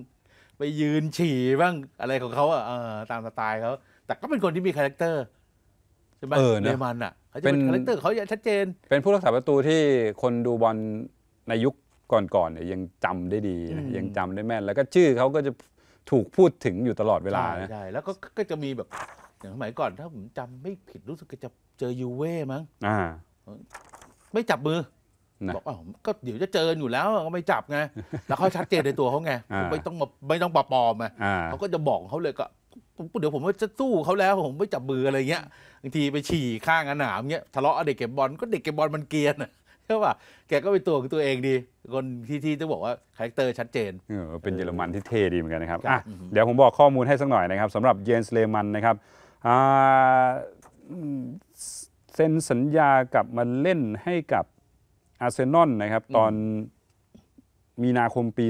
ไปยืนฉี่บ้างอะไรของเขาอ่ะตามสไตล์เขาแต่ก็เป็นคนที่มีคาแรคเตอร์ช่ไหมเออนะเลมันอ่ะเขาจะเป็นนคาแรคเตอร์เขาอย่างชัดเจน เป็นผู้รักษาประตูที่คนดูบอลในยุคก่อนๆเนี่ยยังจำได้ดี ยังจำได้แม่น แล้วก็ชื่อเขาก็จะถูกพูดถึงอยู่ตลอดเวลาใช่ใช่แล้วก็ก็จะมีแบบ อย่างสมัยก่อนถ้าผมจำไม่ผิดรู้สึกจะเจอยูเว่มั้งอ่า ไม่จับมือบอกอ่าก็เดี๋ยวจะเจออยู่แล้วก็ไม่จับไงแล้วเขาชัดเจนในตัวเขาไงไม่ต้องมาไม่ต้องปลอมไงาเขาก็จะบอกเขาเลยก็เดี๋ยวผม่าจะสู้เขาแล้วผมไม่จับมืออะไรเงี้ยบางทีไปฉี่ข้างอนาวเงี้ยทะเลาะเด็กเก็บบอลก็เด็กเก็บบอลมันเกียนใช่ป่ะแกก็เป็นตัวของตัวเองดี คนที่ที่จะบอกว่าคาแรคเตอร์ชัดเจนเป็นเยอรมันที่เท่ดีเหมือนกันนะครับอ่ะเดี๋ยวผมบอกข้อมูลให้สักหน่อยนะครับสำหรับเยนสเลมันนะครับเซ็นสัญญากับมาเล่นให้กับอาร์เซนอลนะครับตอนมีนาคมปี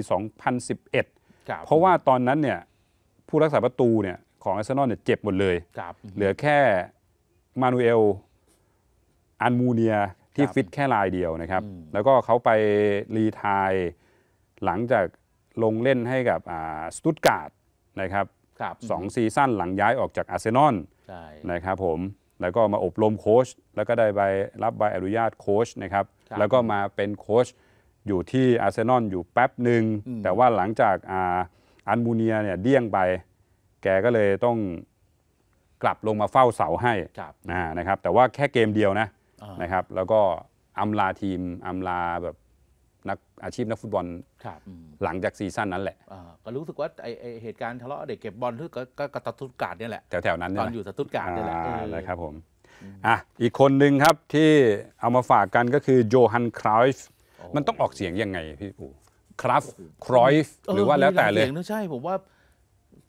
2011 เพราะว่าตอนนั้นเนี่ยผู้รักษาประตูเนี่ยของอาร์เซนอลเนี่ยเจ็บหมดเลย เหลือแค่มานูเอลอันมูเนียที่ฟิตแค่รายเดียวนะครับ แล้วก็เขาไปรีทายหลังจากลงเล่นให้กับสตุตการ์ดนะครับรบสองซีซั่นหลังย้ายออกจากอาร์เซนอลนะครับผม แล้วก็มาอบรมโค้ช แล้วก็ได้ไปรับใบอนุญาตโค้ชนะครับครับ แล้วก็มาเป็นโค้ชอยู่ที่อาร์เซนอลอยู่แป๊บหนึ่งแต่ว่าหลังจากอาอันมูเนียเนี่ยเดี้ยงไปแกก็เลยต้องกลับลงมาเฝ้าเสาให้นะครับแต่ว่าแค่เกมเดียวนะนะครับแล้วก็อำลาทีม อำลาแบบนักอาชีพนักฟุตบอลหลังจากซีซั่นนั้นแหละ ก็รู้สึกว่าไอเหตุการณ์ทะเลาะเด็กเก็บบอลที่ก็กระตุดการนี่แหละแถวๆนั้นตอนอยู่สตุดการนี่แหละนะครับผมอ่ะอีกคนหนึ่งครับ ที่เอามาฝากกันก็คือโยฮันคราฟ์มันต้องออกเสียงยังไงพี่อูครับครอยฟ์หรือว่าแล้วแต่เลยใช่ผมว่า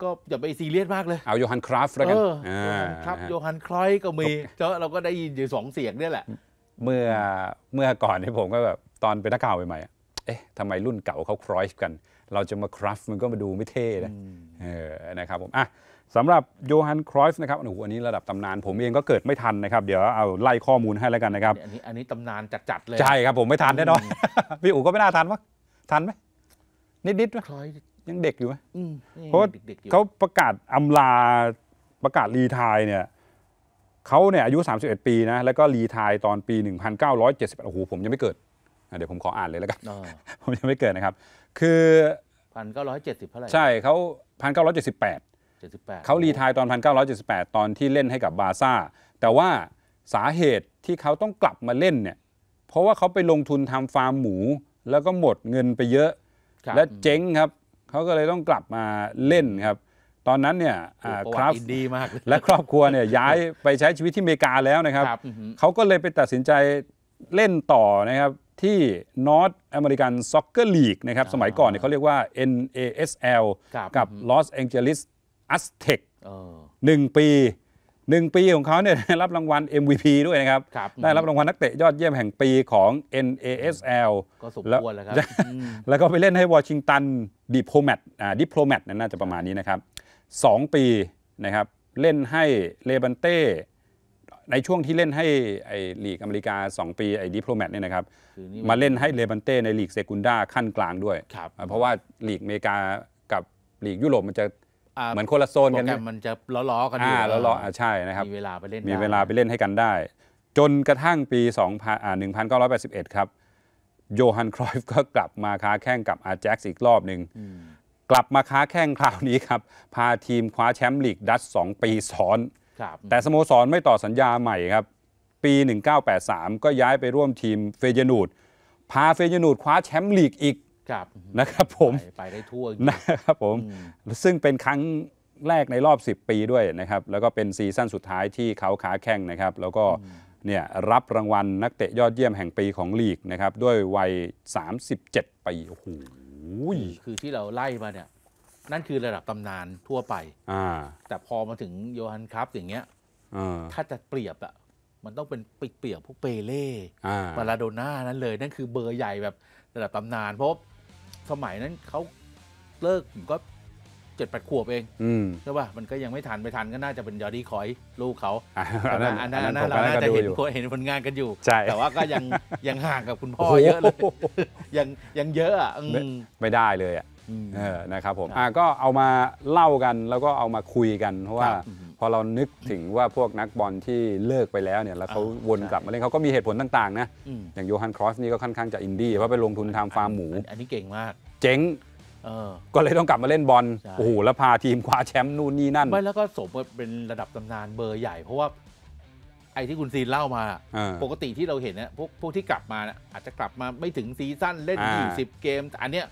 ก็อย่าไปซีเรียสมากเลย เอาโยฮันคราฟแล้วกันครับโยฮันคลอยก็มีเจอเราก็ได้ยินอยู่สองเสียงนี่แหละ เมื่อเมื่อก่อนที่ผมก็แบบตอนเป็นนักข่าวใหม่ๆเอ๊ะทำไมรุ่นเก่าเขาครอยกัน เราจะมาคราฟมันก็มาดูไม่เท่ นะนะครับผมอ่ะสำหรับโยฮันครอยส์นะครับโอ้โหอันนี้ระดับตำนาน ผมเองก็เกิดไม่ทันนะครับ เดี๋ยวเอาไล่ข้อมูลให้แล้วกันนะครับ อันนี้อัน นี้ตำนานจัดๆเลย ใช่ครับ ผมไม่ทันแน่นอนพี่อู๋ก็ไม่น่า ทันวะทันไหมนิดๆวะครอยยังเด็กอยู่ไหมเพราะเขาประกาศอำลาประกาศรีทายเนี่ยเขาเนี่ยอายุ31ปีนะแล้วก็รีทายตอนปี1 9 7 0โอ้โหผมยังไม่เกิดเดี๋ยวผมขออ่านเลยแล้วกันผมยังไม่เกิดนะครับคือ1970เท่าไหร่ใช่เขา1978 78เขารีทายตอน1978 ตอนที่เล่นให้กับบาซ่าแต่ว่าสาเหตุที่เขาต้องกลับมาเล่นเนี่ย เพราะว่าเขาไปลงทุนทำฟาร์มหมูแล้วก็หมดเงินไปเยอะและเจ๊งครับเขาก็เลยต้องกลับมาเล่นครับ ตอนนั้นเนี่ยครับดีมาก และครอบครัวเนี่ยย้ายไปใช้ชีวิตที่อเมริกาแล้วนะครับ เขาก็เลยไปตัดสินใจเล่นต่อนะครับ ที่ North American Soccer League นะครับสมัยก่อนเนี่ยเขาเรียกว่า NASL กับ Los Angeles Aztec หนึ่งปีหนึ่งปีของเขาเนี่ยได้รับรางวัล MVP ด้วยนะครับ ได้รับรางวัลนักเตะยอดเยี่ยมแห่งปีของ NASL ก็สมควรแล้วครับ แล้วก็ไปเล่นให้วอชิงตันดิโพแมตอ่าดิโพแมตน่าจะประมาณนี้นะครับสองปีนะครับเล่นให้เลบันเต้ในช่วงที่เล่นให้ไอ้ลีกอเมริกา 2 ปีไอดิโพแมตเนี่ยนะครับ มาเล่นให้เลบันเต้ในลีกเซกุนดาขั้นกลางด้วย เพราะว่าลีกอเมริกากับลีกยุโรปมันจะเหมือนคนละโซนกันมันจะล้อๆกันอยู่ล้อๆใช่นะครับมีเวลาไปเล่นมีเวลาไปเล่นให้กันได้ จนกระทั่งปี1981ครับโยฮันครอยฟ์ก็กลับมาค้าแข่งกับอาแจ็กซ์อีกรอบหนึ่ง กลับมาค้าแข่งคราวนี้ครับพาทีมคว้าแชมป์ลีกดัตสองปีซ้อน แต่สโมสรไม่ต่อสัญญาใหม่ครับ ปี 1983 ก็ย้ายไปร่วมทีมเฟยนูด พาเฟยนูดคว้าแชมป์ลีกอีกนะครับผมไปได้ทั่วนะครับผมซึ่งเป็นครั้งแรกในรอบ 10 ปีด้วยนะครับ แล้วก็เป็นซีซั่นสุดท้ายที่เขาขาแข่งนะครับ แล้วก็เนี่ยรับรางวัลนักเตะยอดเยี่ยมแห่งปีของลีกนะครับ ด้วยวัย 37 ปี โอ้โหคือที่เราไล่มาเนี่ยนั่นคือระดับตำนานทั่วไป แต่พอมาถึงโยฮันครับอย่างเงี้ยถ้าจะเปรียบอะมันต้องเป็นปิดเปียบพวกเปเล่มาราโดน่านั้นเลยนั่นคือเบอร์ใหญ่แบบระดับตำนานเพราะสมัยนั้นเขาเลิกผมก็เจ็ดแปดขวบเองใช่ป่ะมันก็ยังไม่ทันไปทันก็น่าจะเป็นยอดีคอยลูกเขาอันนั้นอันนั้นเราน่าจะเห็นเห็นผลงานกันอยู่ แต่ว่าก็ยังยังห่างกับคุณพ่อเยอะเลย ยังยังเยอะอ่ะไม่ได้เลยอ่ะนะครับผมก็เอามาเล่ากันแล้วก็เอามาคุยกันเพราะว่าพอเรานึกถึงว่าพวกนักบอลที่เลิกไปแล้วเนี่ยแล้วเขาวนกลับมาเล่นเขาก็มีเหตุผลต่างๆนะอย่างโยฮันครอสนี่ก็ค่อนข้างจะอินดี้เพราะไปลงทุนทำฟาร์มหมู อันนี้เก่งมาก เจ๊งก็เลยต้องกลับมาเล่นบอลโอ้โหแล้วพาทีม คว้าแชมป์นู่นนี่นั่นไม่แล้วก็สมเป็นระดับตำนานเบอร์ใหญ่ เพราะว่าไอ้ที่คุณซีนเล่ามาปกติที่เราเห็นเนี่ยพวกพวกที่กลับมาอาจจะกลับมาไม่ถึงซีซั่นเล่น 20 เกมอันเนี้ย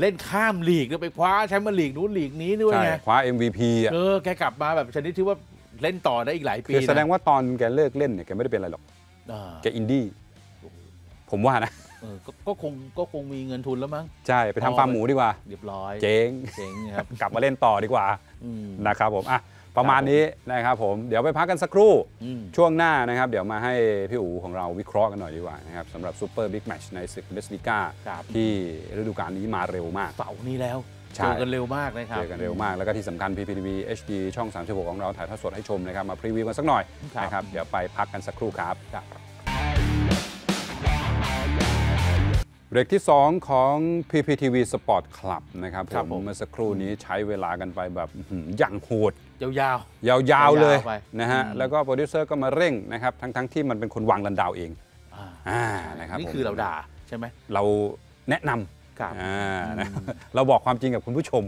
เล่นข้ามลีกไปคว้าแชมป์ลีกนู้นลีกนี้ด้วยไง คว้า MVP อ่ะ เออแกกลับมาแบบชนิดที่ว่าเล่นต่อได้อีกหลายปีคือแสดงว่าตอนแกเลิกเล่นเนี่ยแกไม่ได้เป็นอะไรหรอก แกอินดี้ ผมว่านะก็คงก็คงมีเงินทุนแล้วมั้ง ใช่ ไปทำฟาร์มหมูดีกว่าเรียบร้อย เจ๊งเจ๊งครับ กลับมาเล่นต่อดีกว่านะครับผมอ่ะประมาณนี้นะครับผมเดี๋ยวไปพักกันสักครู่ช่วงหน้านะครับ เดี๋ยวมาให้พี่อูของเราวิเคราะห์กันหน่อยดีกว่านะครับสำหรับซูเปอร์บิ๊กแมชในศึกเบสลิก้าที่ฤดูกาลนี้มาเร็วมากเสาร์นี้แล้วเจอกันเร็วมากนะครับเจอกันเร็วมากแล้วก็ที่สำคัญ PPTV HD ช่อง 36ของเราถ่ายทอดสดให้ชมนะครับ มาพรีวิวกันสักหน่อยนะครับเดี๋ยวไปพักกันสักครู่ครับเบรกที่ 2 ของ PPTV Sport Club นะครับครับผมเมื่อสักครู่นี้ใช้เวลากันไปแบบอย่างโหดยาวยาวๆเลยยาวๆไยนะฮะแล้วก็โปรดิวเซอร์ก็มาเร่งนะครับ ทั้งๆทที่มันเป็นคนวางรันดาวเองอ่านะครับนี่คือเราด่าใช่ไหมเราแนะนำครับอ่านะเราบอกความจริงกับคุณผู้ชม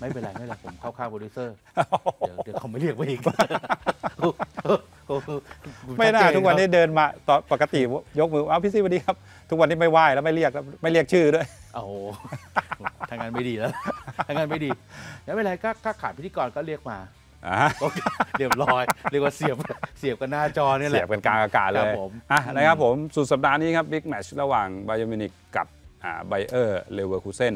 ไม่เป็นไร ไม่เป็นไรผมเข้าข้างโปรดิวเซอร์เดี๋ยวเดี๋ยวเขาไม่เรียกไปอีกไม่น่าทุกวันนี้เดินมาตอปกติยกมือเอาพี่ซีสวัสดีครับทุกวันนี้ไม่ไหว้แล้วไม่เรียกแล้วไม่เรียกชื่อด้วย โอ้โหทางงานไม่ดีแล้วทางงานไม่ดีแล้วไม่เป็นไรก็ขาดพิธีกรก็เรียกมาเรียบร้อยเรียกว่าเสียบเสียบกันหน้าจอนี่แหละเสียบกันกลางอากาศเลยนะครับผมสุดสัปดาห์นี้ครับบิ๊กแมชระหว่างไบโอมินิกกับไบเออร์เลเวอร์คูเซน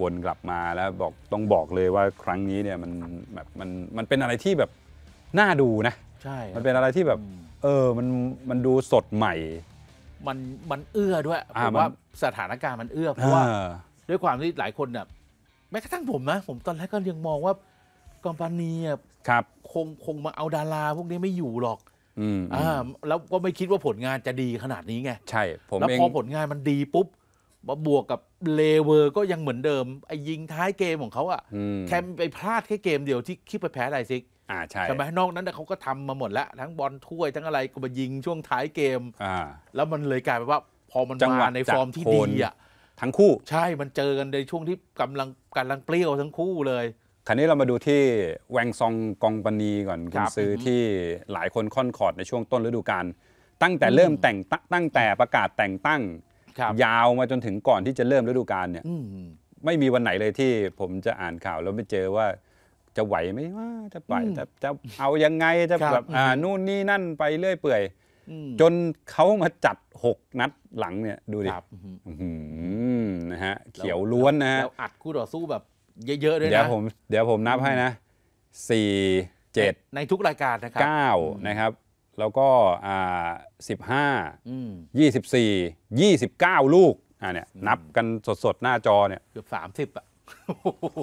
วนกลับมาแล้วบอกต้องบอกเลยว่าครั้งนี้เนี่ยมันแบบมันมันเป็นอะไรที่แบบน่าดูนะใช่มันเป็นอะไรที่แบบ เออมันมันดูสดใหม่ มันมันเอื้อด้วยผมว่าสถานการณ์มันเอื้อเพราะว่า ด้วยความที่หลายคนเนี่ยแม้กระทั่งผมนะ ผมตอนแรกก็ยังมองว่ากอมปานีครับคงคงมาเอาดาราพวกนี้ไม่อยู่หรอกอ่าแล้วก็ไม่คิดว่าผลงานจะดีขนาดนี้ไง ใช่ ผมแล้วพอผลงานมันดีปุ๊บมาบวกกับเลเวอร์ก็ยังเหมือนเดิมไอ้ยิงท้ายเกมของเขาอะแคมไปพลาดแค่เกมเดียวที่คิดไปแพ้ไดซิกอ่าใช่ใช่ไหมนอกนั้นเขาก็ทำมาหมดแล้ว ทั้งบอลถ้วยทั้งอะไรก็มายิงช่วงท้ายเกมอ่าแล้วมันเลยกลายเป็นว่าพอมันมาในฟอร์มที่ดีอะทั้งคู่ ใช่มันเจอกันในช่วงที่กำลังกำลังเปรี้ยวทั้งคู่เลยคราวนี้เรามาดูที่แวงซองกองปนีก่อนคุณซื้อที่หลายคนค่อนคอร์ดในช่วงต้นฤดูกาลตั้งแต่เริ่มแต่งตั้งแต่ประกาศแต่งตั้งยาวมาจนถึงก่อนที่จะเริ่มฤดูกาลเนี่ยไม่มีวันไหนเลยที่ผมจะอ่านข่าวแล้วไม่เจอว่าจะไหวไหมว่า จะไปจะจะเอายังไงจะแบบอ่านู่นนี่นั่นไปเรื่อยเปื่อย จนเขามาจัดหกนัดหลังเนี่ยดูดินะฮะเขียวล้วนนะฮะอัดคู่ต่อสู้แบบเยอะๆด้วยนะเดี๋ยวผม เดี๋ยวผมนับให้นะสี่เจ็ดในทุกรายการนะครับเก้านะครับแล้วก็สิบห้ายี่สิบสี่ยี่สิบเก้าลูก อ่าเนี่ย นับกันสดๆ หน้าจอเนี่ย เกือบสามสิบอ่ะ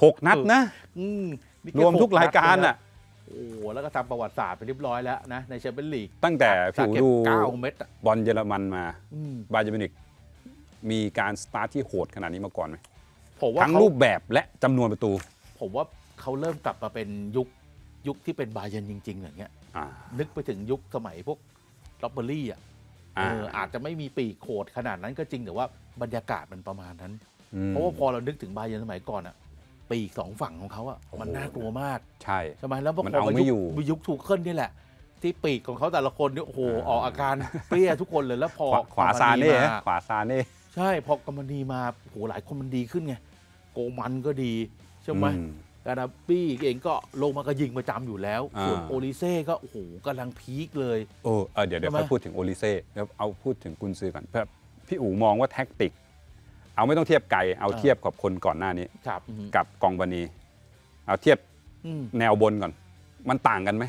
หกนัดนะ รวมทุกรายการอ่ะ โอ้แล้วก็ทำประวัติศาสตร์ไปเรียบร้อยแล้วนะในแชมเปี้ยนลีก ตั้งแต่ผิวดูบอลเยอรมันมา บาเยอร์มินิกมีการสตาร์ทที่โหดขนาดนี้มาก่อนไหม ทั้งรูปแบบและจำนวนประตู ผมว่าเขาเริ่มกลับมาเป็นยุคยุคที่เป็นบาเยนจริงๆอย่างเงี้ยนึกไปถึงยุคสมัยพวกล็อบเบอรี่อ่ะอาจจะไม่มีปีโขดขนาดนั้นก็จริงแต่ว่าบรรยากาศมันประมาณนั้นเพราะว่าพอเรานึกถึงบาเยร์นสมัยก่อนอ่ะ ปีสองฝั่งของเขาอ่ะมันน่ากลัวมาก ใช่ใช่ไหมแล้วพวกเอาไม่อยู่ยุคถูกขึลนนี่แหละ ที่ปีกของเขาแต่ละคนเนี่ยโอ้โหออกอาการเปรี้ยทุกคนเลยแล้วพอขวาซานี่กมมขวาซานี่ใช่ พอกรมนีมาโอ้โหหลายคนมันดีขึ้นไงโกมันก็ดีใช่ไหมกาดาบี้เองก็ลงมาก็ยิงประจำอยู่แล้ว ส่วนโอลิเซ่ก็โอ้โหกำลังพีคเลยโอ้เดี๋ยวเดี๋ยวพูดถึงโอลิเซ่แล้วเอาพูดถึงกุนซือก่อนเพ่พี่อู๋มองว่าแท็กติก เอาไม่ต้องเทียบไกลเอาเทียบกับคนก่อนหน้านี้กับกองบันีเอาเทียบแนวบนก่อน มันต่างกันไหม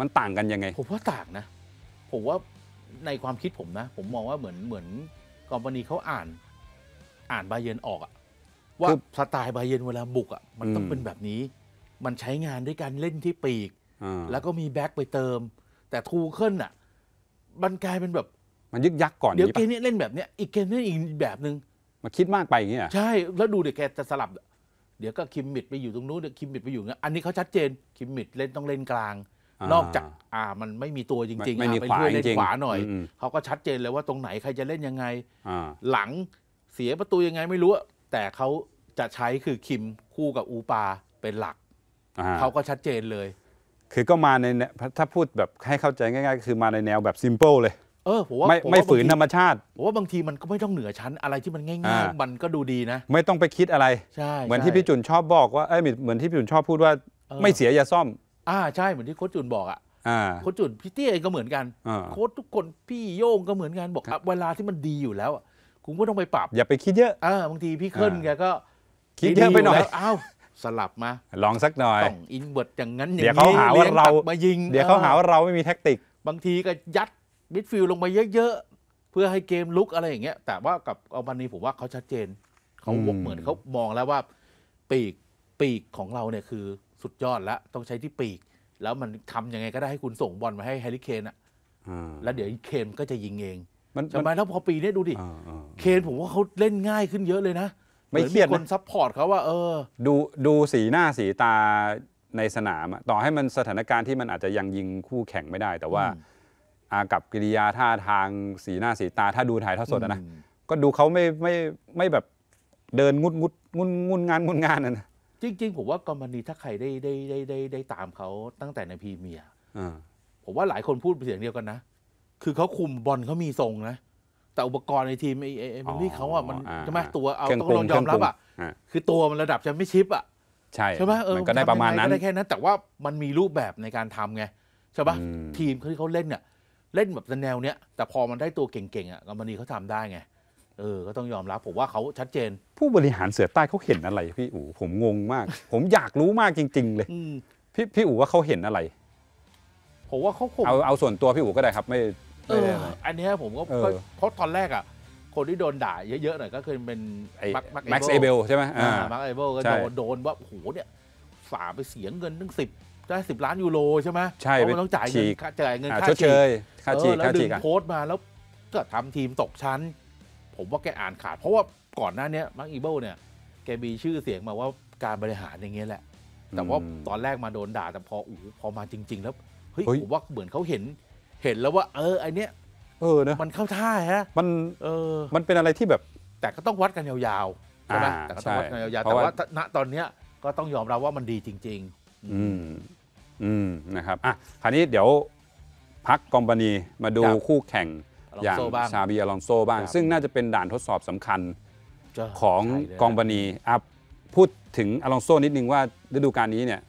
มันต่างกันยังไง ผมว่าต่างนะ ผมว่าในความคิดผมนะ ผมมองว่าเหมือนเหมือนกองบันีเขาอ่าน อ่านบาเยนออกอะว่าสไตล์บาเยนเวลาบุกอ่ะมันต้องเป็นแบบนี้ มันใช้งานด้วยการเล่นที่ปีก แล้วก็มีแบ็กไปเติม แต่ทูเคิลอ่ะมันกลายเป็นแบบ มันยึกยักก่อนเดี๋ยวเกมนี้เล่นแบบเนี้ยอีกเกมนี้อีกแบบหนึ่งมาคิดมากไปอย่างเงี้ย ใช่แล้วดูเดี๋ยวแกจะสลับ เดี๋ยวก็คิมมิดไปอยู่ตรงนู้นเดี๋ยวคิมมิดไปอยู่เงี้ยอันนี้เขาชัดเจนคิมมิดเล่นต้องเล่นกลาง นอกจาก อ่ามันไม่มีตัวจริงๆไม่มีขวาเล่นขวาหน่อยเขาก็ชัดเจนเลยว่าตรงไหนใครจะเล่นยังไงหลังเสียประตูยังไงไม่รู้แต่เขาจะใช้คือคิมคู่กับอูปาเป็นหลัก เขาก็ชัดเจนเลย คือก็มาในแนวถ้าพูดแบบให้เข้าใจง่ายๆก็คือมาในแนวแบบซิมเปิลเลย เออผมว่าไม่ไม่ฝืนธรรมชาติผมว่าบางทีมันก็ไม่ต้องเหนือชั้นอะไรที่มันง่าย ๆ มันก็ดูดีนะ ไม่ต้องไปคิดอะไร ใช่ เหมือนที่พี่จุนชอบบอก ว่า เอ้ยเหมือนที่พี่จุนชอบพูดว่า ไม่เสียยาซ่อม อ่าใช่เหมือนที่โค้ชจุนบอกอ่ะ อ่าโค้ชจุนพี่เตี้ยเองก็เหมือนกันโค้ชทุกคนพี่โย่งก็เหมือนกันบอกเวลาที่มันดีอยู่แล้วกูก็ต้องไปปรับ อย่าไปคิดเยอะเออบางทีพี่เคลิ้นแกก็ คิดเยอะไปหน่อยอ้าวสลับมา ลองสักหน่อยต้องอินเวิร์ดอย่างนั้นอย่างนี้เดี๋ยวเขาหาว่าเรามายิงเดี๋ยวเขาหาว่าเราไม่มีแท็กติกบางทีก็ยัดมิดฟิลด์ลงมาเยอะๆ เพื่อให้เกมลุกอะไรอย่างเงี้ย แต่ว่ากับอัลบานีผมว่าเขาชัดเจนเขาวกเหมือนเขามองแล้วว่าปีกปีกของเราเนี่ยคือสุดยอดแล้วต้องใช้ที่ปีก แล้วมันทํำยังไงก็ได้ให้คุณส่งบอลมาให้แฮร์รี่เคนอะแล้วเดี๋ยวเคนก็จะยิงเองมันทำไมแล้วพอปีนี้ดูดิ เคนผมว่าเขาเล่นง่ายขึ้นเยอะเลยนะ ไม่เครียดคนซัพพอร์ตเขาว่าเออดูดูสีหน้าสีตาในสนาม ต่อให้มันสถานการณ์ที่มันอาจจะยังยิงคู่แข่งไม่ได้ แต่ว่า อากับกิริยาท่าทางสีหน้าสีตาถ้าดูถ่ายทอดสดนะก็ดูเขาไม่ไม่ไม่แบบเดินงุดงุดงุนงุนงานงุนงานนะจริงๆผมว่ากอมบันีถ้าใครได้ได้ได้ได้ได้ตามเขาตั้งแต่ในพรีเมียร์ผมว่าหลายคนพูดเสียงเดียวกันนะคือเขาคุมบอลเขามีทรงนะแต่อุปกรณ์ในทีมไอ้ไอ้ไอ้มันที่เขาอ่ะมันใช่ไหมตัวเอาต้องลองยอมรับอ่ะคือตัวมันระดับจะไม่ชิปอ่ะใช่ใช่ไหมเออมันก็ได้ทำประมาณนั้นได้แค่นั้น แต่ว่ามันมีรูปแบบในการทำไงใช่ปะมทีมที่เขาเล่นเนี่ย เล่นแบบแนวเนี้ยแต่พอมันได้ตัวเก่งๆอ่ะกัมบันีเขาทำได้ไงเออ ก็ต้องยอมรับ ผมว่าเขาชัดเจน ผู้บริหารเสือใต้เขาเห็นอะไร พี่อู๋ผมงงมาก ผมอยากรู้มากจริง ๆเลยพี่พี่อู๋ว่าเขาเห็นอะไรผมว่าเขาคงเอาเอาส่วนตัวพี่อู๋ก็ได้ครับไม่อไม่อไไอันนี้ผมก็เพราะตอนแรกอ่ะ คนที่โดนด่าเยอะๆหน่อยก็คือเป็นไอ้แม็กซ์เอเบลใช่ไหมอ่ามกซ์เอเบลก็โดนโดนว่าโอ้โหเนี่ยฝ่าไปเสียเงินตั้งสิบได้สิบล้านยูโรใช่ไหมใช่เพราะมันต้องจ่ายเงินค่าจ่ายเงิน่าค่าชดเชียค่าฉีเแล้วค่าดึีงอ่ะโค้ดมาแล้วก็ทำทีมตกชั้น ผมว่าแกอ่านขาด เพราะว่าก่อนหน้านี้ม์กอีเบิลเนี่ย แกมีชื่อเสียงมาว่าการบริหารอย่างเงี้ยแหละ แต่ว่าตอนแรกมาโดนด่าแต่พออู้พอมาจริง ๆแล้วเฮ้ยผมว่าเหมือนเขาเห็นเห็นแล้วว่า เออไอเนี้ย เออนะมันเข้าท่าฮะมันเออมันเป็นอะไรที่แบบแต่ก็ต้องวัดกันยาวๆใช่ไหมแต่ก็ต้องวัดกันยาวๆแต่ว่าณตอนเนี้ยก็ต้องยอมรับว่ามันดีจริง ๆอืมอืมนะครับอ่ะคราวนี้เดี๋ยวพักกอมบานีมาดูคู่แข่ง อย่างาซาบีอลองโซบ้าง ซึ่งน่าจะเป็นด่านทดสอบสำคัญของกองบานีอ่ะพูดถึงอลองโซนิดนึงว่าฤดูกาลนี้เนี่ย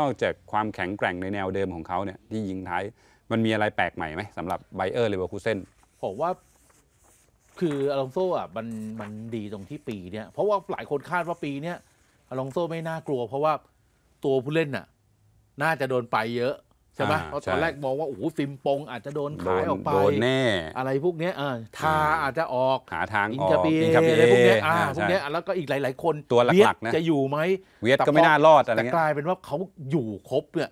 นอกจากความแข็งแกร่งในแนวเดิมของเขาเนี่ย ที่ยิงท้าย มันมีอะไรแปลกใหม่ไหมสำหรับไบเออร์เลเวอร์คูเซนผมว่าคืออลองโซ่อ่ะ มันมันดีตรงที่ปีเนี้ยเพราะว่าหลายคนคาดว่าปีเนี้ยอลองโซ่ไม่น่ากลัวเพราะว่าตัวผู้เล่นน่ะ น่าจะโดนไปเยอะใช่ไหมเพราะตอนแรกมองว่าโอ้โหฟิล์มปง อาจจะโดนขายออกไปโดนแน่อะไรพวกนี้เออทาอาจจะออกหาทางออกอินคาปีอะไรพวกนี้อ่าพวกนี้แล้วก็อีกหลาย ๆ คนตัวหลักๆจะอยู่ไหมเวียดก็ไม่น่ารอดอะไรเงี้ยแต่กลายเป็นว่าเขาอยู่ครบเนี่ย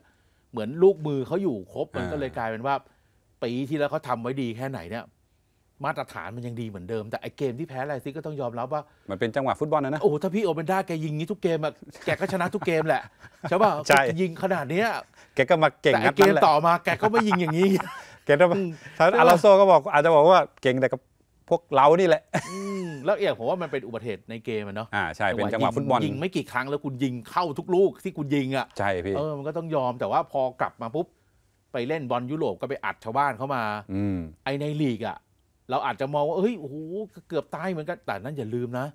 เหมือนลูกมือเขาอยู่ครบมันก็เลยกลายเป็นว่า ปีที่แล้วเขาทำาไว้ดีแค่ไหนเนี่ยมาตรฐานมันยังดีเหมือนเดิมแต่ไอเกมที่แพ้ไรซิก็ต้องยอมรับว่ามันเป็นจังหวะฟุตบอลนะนะโอ้ถ้าพี่โอเบนด้าแกยิงนี้ทุกเกมอะแกก็ชนะทุกเกมแหละใช่ป่ะยิงขนาดเนี้ยแกก็มาเก่งแต่อนัดเกนั้มนแหละต่อมา แกก็ไม่ยิงอย่างนี้แกก็มาถ้าอารอโซก็บอกอาจจะบอกว่าเก่งแต่กับพวกเรานี่แหละแล้วเอียงผมว่ามันเป็นอุบัติเหตุในเกมเนาะอ่าใช่เป็นจังหวะฟุตบอลยิงไม่กี่ครั้งแล้วคุณยิงเข้าทุกลูกที่คุณยิงอ่ะใช่พี่เออมันก็ต้องยอมแต่ว่าพอกลับมาปุ๊บไปเล่นบอลยุโรปก็ไปอัดชาวบ้านเข้ามาืมไอในลีกอ่ะ เราอาจจะมองว่าเฮ้ยโอ้โหเกือบตายเหมือนกันแต่นั่นอย่าลืมนะ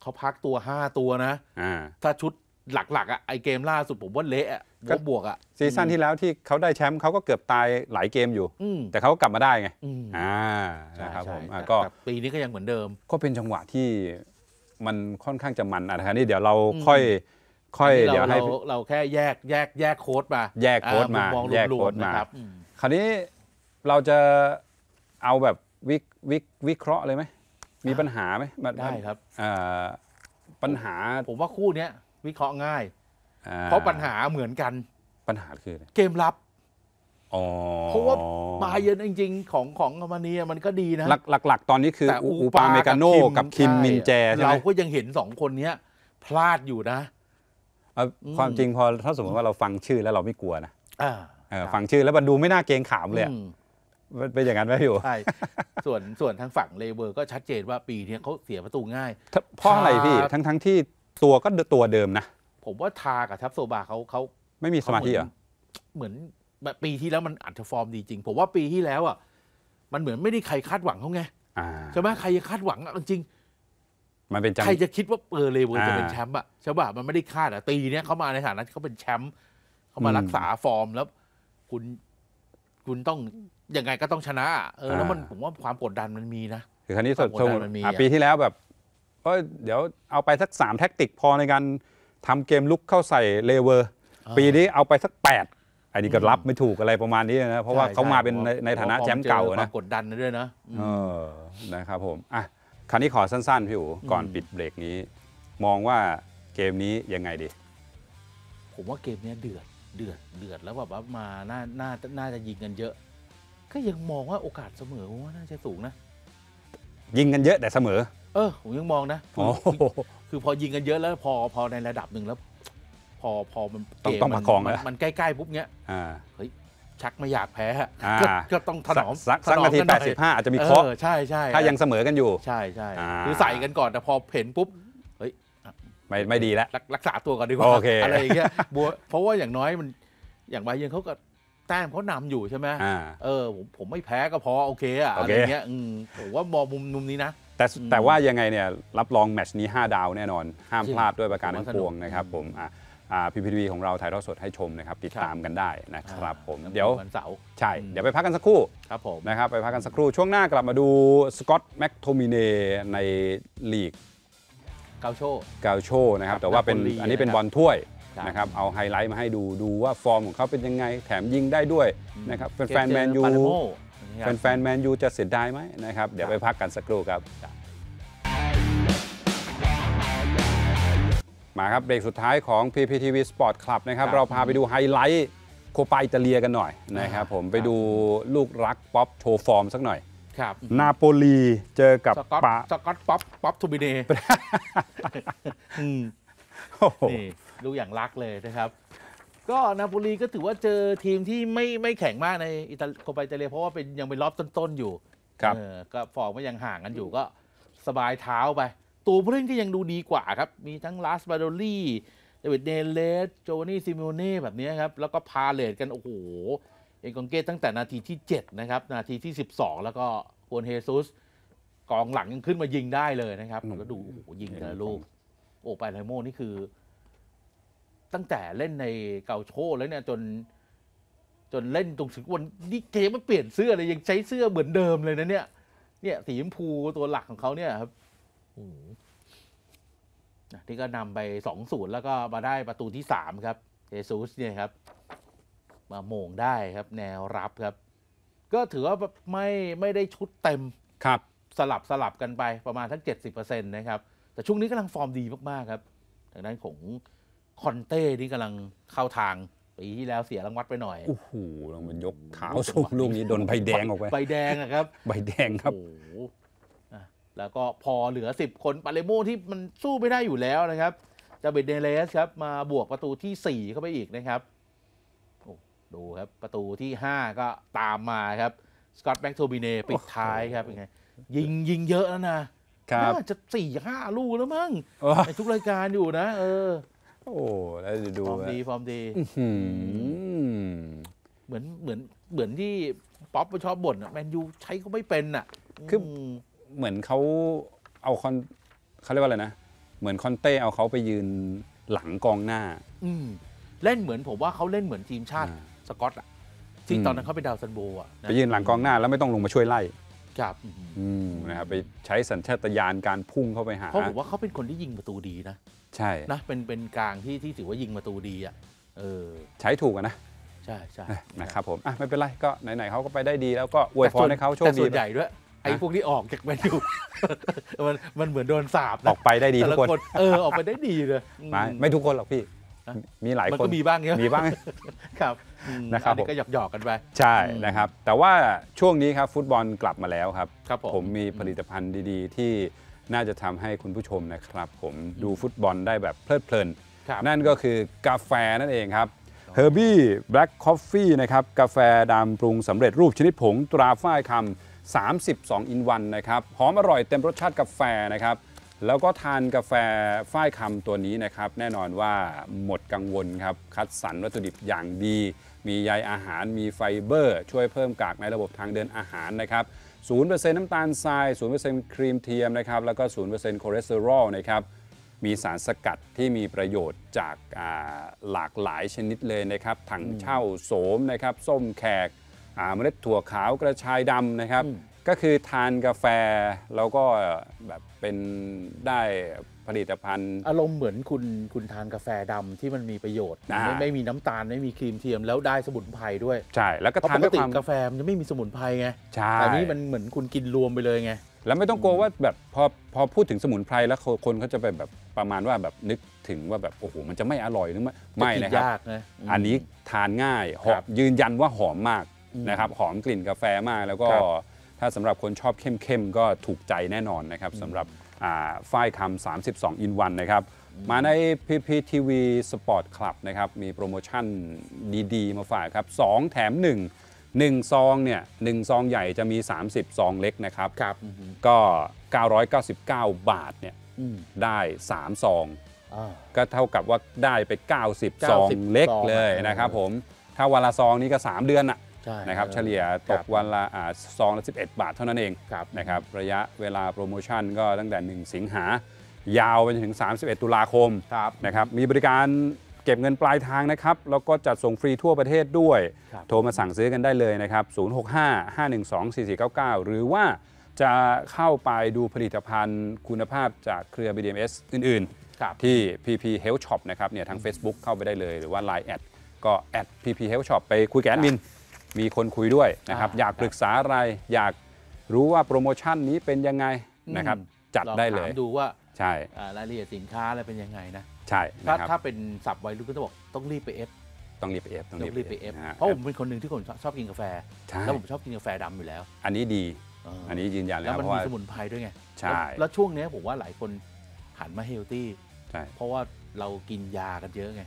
เขาพักตัวห้าตัวนะอ่าถ้าชุดหลักๆอ่ะไอเกมล่าสุดผมว่าเละอะบกบวกอ่ะซีซั่นที่แล้วที่เขาได้แชมป์เขาก็เกือบตายหลายเกมอยู่ แต่เขากลับมาได้ไงอ่านะครับผมก็ปีนี้ก็ยังเหมือนเดิม ก็เป็นจังหวะที่มันค่อนข้างจะมันนะครับนี่เดี๋ยวเราค่อยค่อยเดี๋ยวให้เราแค่แยกแยก แยกโค้ดมา แยกโค้ดมาแยกโค้ดมาคราวนี้เราจะเอาแบบวิวิวิเคราะห์เลยไหมมีปัญหาไหมได้ครับปัญหาผมว่าคู่นี้วิเคราะห์ง่ายเพราะปัญหาเหมือนกันปัญหาคือเกมรับเพราะว่ามาเยือนจริงๆ ของของอมาเนียมันก็ดีนะ หลักๆตอนนี้คืออูปาเมกาโนกับคิมมินแจใช่ไหมเราก็ยังเห็นสองคนเนี้ยพลาดอยู่นะ ความจริงพอถ้าสมมติว่าเราฟังชื่อแล้วเราไม่กลัวนะฟังชื่อแล้วมันดูไม่น่าเกรงขามเลยเป็นอย่างนั้นไหมอยู่ใช่ส่วนส่วนทางฝั่งเลเวอร์ก็ชัดเจนว่าปีนี้เขาเสียประตูง่ายเพราะอะไรพี่ ทั้งทั้งที่ตัวก็ตัวเดิมนะผมว่าทากับทับโซบาเขาเขาไม่มีสมาธิเหรอ เหมือนแบบปีที่แล้วมันอัดฟอร์มดีจริงผมว่าปีที่แล้วอ่ะมันเหมือนไม่ได้ใครคาดหวังเขาไงใช่ไหมใครจะคาดหวังจริงมันเป็นใครจะคิดว่าเออเลเวอร์จะเป็นแชมป์อ่ะใช่ป่ะมันไม่ได้คาดอ่ะตีเนี้ยเขามาในฐานะเขาเป็นแชมป์เขามารักษาฟอร์มแล้ว คุณคุณต้องยังไงก็ต้องชนะ เออแล้วมันผมว่าความกดดันมันมีนะคือครั้นี้สดชมปีที่แล้วแบบก็เดี๋ยวเอาไปสักสามแท็กติกพอในการทำเกมลุกเข้าใส่เลเวอร์ ปีนี้เอาไปสัก8อันนี้ก็รับไม่ถูกอะไรประมาณนี้นะเพราะว่าเขามาเป็นในฐานะแชมป์เก่านะกดดันด้วยนะเออนะครับ ผมอ่ะคราวนี้ขอสั้นๆพี่อู๋ก่อนปิดเบรกนี้ มองว่าเกมนี้ยังไงดี ผมว่าเกมนี้เดือด เดือดเดือดแล้วแบบว่ามาน่าน่าน่าจะยิงกันเยอะ ก็ยังมองว่าโอกาสเสมอว่าน่าจะสูงนะ ยิงกันเยอะแต่เสมอ เออผมยังมองนะคือพอยิงกันเยอะแล้ว พอพอในระดับหนึ่งแล้ว พอพอมันต้องเกต้องมาคองแล้วมันใกล้ๆปุ๊บเนี้ยอ่าชักไม่อยากแพ้ก็ต้องถนอมสักสักนาทีดสิบห85 อาจจะมีเคาะใช่ใช่ถ้ายังเสมอกันอยู่ ใช่ใช่คือใส่กันก่อนแต่พอเห็นปุ๊บเฮ้ยไม่ไม่ดีแล้วรักษาตัวก่อนดีกว่าอะไรอย่างเงี้ยบัวเพราะว่าอย่างน้อยมันอย่างใบยิงเขาก็แต้มเขานำอยู่ใช่ไหมอเออผมผมไม่แพ้ก็พอ โอเคอะอะไรเงี้ยผมว่ามองมุมมุมนี้นะแต่แต่ว่ายังไงเนี่ยรับรองแมชนี้ 5 ดาวแน่นอน ห้ามพลาดด้วยประการทั้งปวงนะครับผมพีพีทีของเราถ่ายทอดสดให้ชมนะครับ ติดตามกันได้นะครับผม เดี๋ยววันเสาร์ใช่เดี๋ยวไปพักกันสักครู่ ครับผมนะครับไปพักกันสักครู่ช่วงหน้ากลับมาดูสกอตแม็กโทมิเนใน ลีกเกาโชเกาโชนะครับ แต่ว่าเป็นอันนี้เป็นบอลถ้วย นะครับ เอาไฮไลท์มาให้ดูดูว่าฟอร์มของเขาเป็นยังไงแถมยิงได้ด้วยนะครับแฟนแมนยูแฟนนแมนยูจะเสียดายไหมนะครับ เดี๋ยวไปพักกันสักครู่ครับ มาครับเบรกสุดท้ายของ PPTV Sport Club นะครับ เราพาไปดูไฮไลท์โคปาอิตาเลียกันหน่อยนะครับผมไปดูลูกรักป๊อปโชว์ฟอร์มสักหน่อย ครับ นาโปลี เจอกับปาสกอตป๊อปป๊อปทูบิเน่นีู่อย่างรักเลยนะครับก็นาโปลีก็ถือว่าเจอทีมที่ไม่ไม่แข็งมากในอิตาลีโคปเตเลเพราะว่าเป็นยังเป็นรอบต้นๆอยู่ครับออก็ฟอร์มก็ยังห่างกันอยู่ก็สบายเท้าไป ตัวผู้เล่นก็ยังดูดีกว่าครับ มีทั้งลาสบาโดลี่เดวิดเนเลส โจวานี่ ซิมิโอเน่แบบนี้ครับ แล้วก็พาเลตกัน โอ้โห เอ็นกองเกตตั้งแต่นาทีที่ 7นะครับนาทีที่ 12 แล้วก็ควนเฮซุสกองหลังยังขึ้นมายิงได้เลยนะครับแล้วดูโอ้โหยิงแต่ละลูกโอ้ไปไลโมนี่คือตั้งแต่เล่นในเกาโชแล้วเนี่ยจนจนเล่นตรงถึงวันนี่เกมไม่เปลี่ยนเสื้อเลยยังใช้เสื้อเหมือนเดิมเลยนะเนี่ย เนี่ยสีชมพูตัวหลักของเขาเนี่ยครับนี่ก็นำไปสองศูนย์แล้วก็มาได้ประตูที่สามครับเยซูสเนี่ยครับ มาโมงได้ครับแนวรับครับ ก็ถือว่าไม่ไม่ได้ชุดเต็มครับ สลับสลับกันไปประมาณทั้งเเเจ็ดสิบปอร์ซ็นต์นะครับแต่ช่วงนี้กำลังฟอร์มดีมากๆครับดางั้นของคอนเต้นี่กำลังเข้าทางปีที่แล้วเสียรางวัลไปหน่อย โอ้โหลงมนยกเาวาสูงลูกนี้โดนใบแดงออกไป ใบแดงนะครับ ใบแดงครับ โอ้โหแล้วก็พอเหลือสิบคนปาเลโมที่มันสู้ไม่ได้อยู่แล้วนะครับจะเบดเดเลสครับ มาบวกประตูที่สี่เข้าไปอีกนะครับโอ้ดูครับประตูที่ห้าก็ตามมาครับสกอตแบ็กโทบิเนปิดท้ายครับเป็นไงยิงยิงเยอะแล้วนะ ครับ น่าจะสี่ห้าลูกแล้วมั้งในทุกรายการอยู่นะเออโอ้แล้วดูฟอร์มดีฟอร์มดีเหมือนเหมือนเหมือนที่ป๊อปชอบบ่นแมนยูใช้เขาไม่เป็นอ่ะคือเหมือนเขาเอาคอนเขาเรียกว่าอะไรนะเหมือนคอนเต้เอาเขาไปยืนหลังกองหน้าอืเล่นเหมือนผมว่าเขาเล่นเหมือนทีมชาติสกอตอ่ะที่ตอนนั้นเขาไปดาวซันโบอ่ะไปยืนหลังกองหน้าแล้วไม่ต้องลงมาช่วยไล่ครับนะครับไปใช้สัญชาตญาณการพุ่งเข้าไปหาเพราะผมว่าเขาเป็นคนที่ยิงประตูดีนะใช่ นะ เป็น เป็นกลางที่ ที่ถือว่ายิงประตูดีอ่ะ เออ ใช้ถูกนะ ใช่ใช่นะครับผม อ่ะ ไม่เป็นไร ก็ ไหนๆเขาก็ไปได้ดีแล้วก็อวยพรให้เขาโชคดีแต่ส่วนใหญ่ด้วย ไอ้พวกที่ออกจากแมนยูมัน มันเหมือนโดนสาบออกไปได้ดีทุกคน เออ ออกไปได้ดีเลยไม่ไม่ทุกคนหรอกพี่ มีหลายคนมันก็มีบ้างเยอะมีบ้าง ครับ นะครับก็หยอกหยอกกันไป ใช่ นะครับ แต่ว่า ช่วงนี้ครับ ฟุตบอลกลับมาแล้วครับ ผมมีผลิตภัณฑ์ดี ๆ ที่น่าจะทำให้คุณผู้ชมนะครับ ผมดูฟุตบอลได้แบบเพลิดเพลินนั่นก็คือกาแฟนั่นเองครับเฮอร์บี้แบล็กคอฟฟี่นะครับ กาแฟดำปรุงสำเร็จรูปชนิดผง ตราฝ้ายคำ32 อินวันนะครับหอมอร่อยเต็มรสชาติกาแฟนะครับ แล้วก็ทานกาแฟฝ้ายคำตัวนี้นะครับ แน่นอนว่าหมดกังวลครับ คัดสรรวัตถุดิบอย่างดี มีใยอาหารมีไฟเบอร์ ช่วยเพิ่มกากในระบบทางเดินอาหารนะครับ0%น้ำตาลทราย0%ครีมเทียมนะครับแล้วก็0%คอเลสเตอรอลนะครับมีสารสกัดที่มีประโยชน์จากหลากหลายชนิดเลยนะครับถังเช่าโสมนะครับ ส้มแขกเมล็ดถั่วขาวกระชายดำนะครับ ก็คือทานกาแฟแล้วก็แบบเป็นได้ผลิตภัณฑ์อารมณ์เหมือนคุณคุณทานกาแฟดำที่มันมีประโยชน์ ไม่ไม่มีน้ำตาล ไม่มีครีมเทียม แล้วได้สมุนไพรด้วย ใช่แล้วก็ทานด้วยความกาแฟมันจะไม่มีสมุนไพรไงใช่แต่นี่มันเหมือนคุณกินรวมไปเลยไงแล้วไม่ต้องกลัวว่าแบบพอพอพูดถึงสมุนไพรแล้ว คนเขาจะไปแบบประมาณว่าแบบนึกถึงว่าแบบโอ้โห มันจะไม่อร่อยหรือไม่ไม่นะครับอันนี้ทานง่ายหอมยืนยันว่าหอมมากนะครับ หอมกลิ่นกาแฟมากแล้วก็ถ้าสำหรับคนชอบเข้มๆก็ถูกใจแน่นอนนะครับสำหรับฝ้ายคำ32 อินวันนะครับ มาใน PPTV Sport Club นะครับ มีโปรโมชั่นดีๆ มาฝากครับ2แถม 1 1ซองเนี่ย1ซองใหญ่จะมี 30ซองเล็กนะครับครับก็ 999 บาทเนี่ยได้3ซอง ก็เท่ากับว่าได้ไป90ซองเล็กเลยนะครับผม ถ้าวันละซองนี้ก็ 3 เดือนอ่ะนะครับเฉลี่ยตกวันละซองละ11 บาทเท่านั้นเองนะครับระยะเวลาโปรโมชั่นก็ตั้งแต่ 1 สิงหายาวไปถึง 31 ตุลาคมนะครับมีบริการเก็บเงินปลายทางนะครับ แล้วก็จัดส่งฟรีทั่วประเทศด้วย โทรมาสั่งซื้อกันได้เลยนะครับ 0655124499 หรือว่าจะเข้าไปดูผลิตภัณฑ์คุณภาพจากเครือ BDMS อื่นๆที่ PP Health Shop นะครับเนี่ยทาง Facebook เข้าไปได้เลย หรือว่า Line แอดก็แอด PP Health Shop ไปคุยกับแมินมีคนคุยด้วยนะครับอยากปรึกษาอะไรอยากรู้ว่าโปรโมชั่นนี้เป็นยังไงนะครับ จัดได้เลยดูว่าใช่รายละเอียดสินค้าอะไรเป็นยังไงนะใช่ถ้าถ้าเป็นสับไวรุ่นก็จะบอกต้องรีบไปเอฟต้องรีบไปเอฟต้องรีบไปเอฟเพราะผมเป็นคนหนึ่งที่คนชอบกินกาแฟแล้วผมชอบกินกาแฟดำอยู่แล้ว อันนี้ดี อันนี้ยืนยันแล้วแล้วมันมีสมุนไพรด้วยไงใช่แล้วช่วงนี้ผมว่าหลายคนหันมาเฮลตี้เพราะว่าเรากินยากันเยอะไง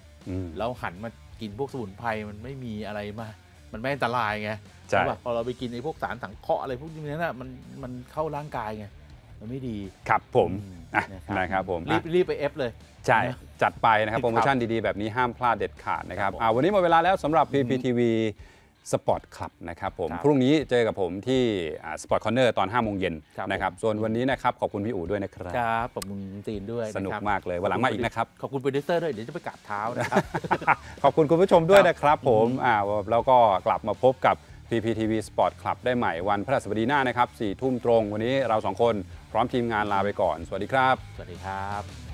แล้วหันมากินพวกสมุนไพรมันไม่มีอะไรมามันไม่อันตรายไงใช่พอเราไปกินไอ้พวกสารสังเคราะห์อะไรพวกนี้นะ่มันมันเข้าร่างกายไง มันไม่ดี ครับผมนะครับผมรีบรีบไปเอฟเลย ใช่ จัดไปนะครับโปรโมชั่นดีๆ แบบนี้ห้ามพลาดเด็ดขาดนะครับวันนี้หมดเวลาแล้วสำหรับ PPTV สปอร์ตคลับนะครับผม พรุ่งนี้เจอกับผมที่สปอร์ตคอนเนอร์ตอน5้าโมงเย็นนะครับ ส่วนวันนี้นะครับขอบคุณพี่อู๋ด้วยนะครับ ครับขอบคุณตีนด้วยสนุกมากเลยวันหลังมาอีกนะครับ ขอบคุณโปรดิวเซอร์ด้วยเดี๋ยวจะไปกราบเท้านะครับ ขอบคุณคุณผู้ชมด้วยนะครับผมอ่าแล้วก็กลับมาพบกับ PPTV Sport Club ได้ใหม่วันพระราชบดีหน้านะครับ4ทุ่มตรงวันนี้เราสองคนพร้อมทีมงานลาไปก่อน สวัสดีครับ สวัสดีครับ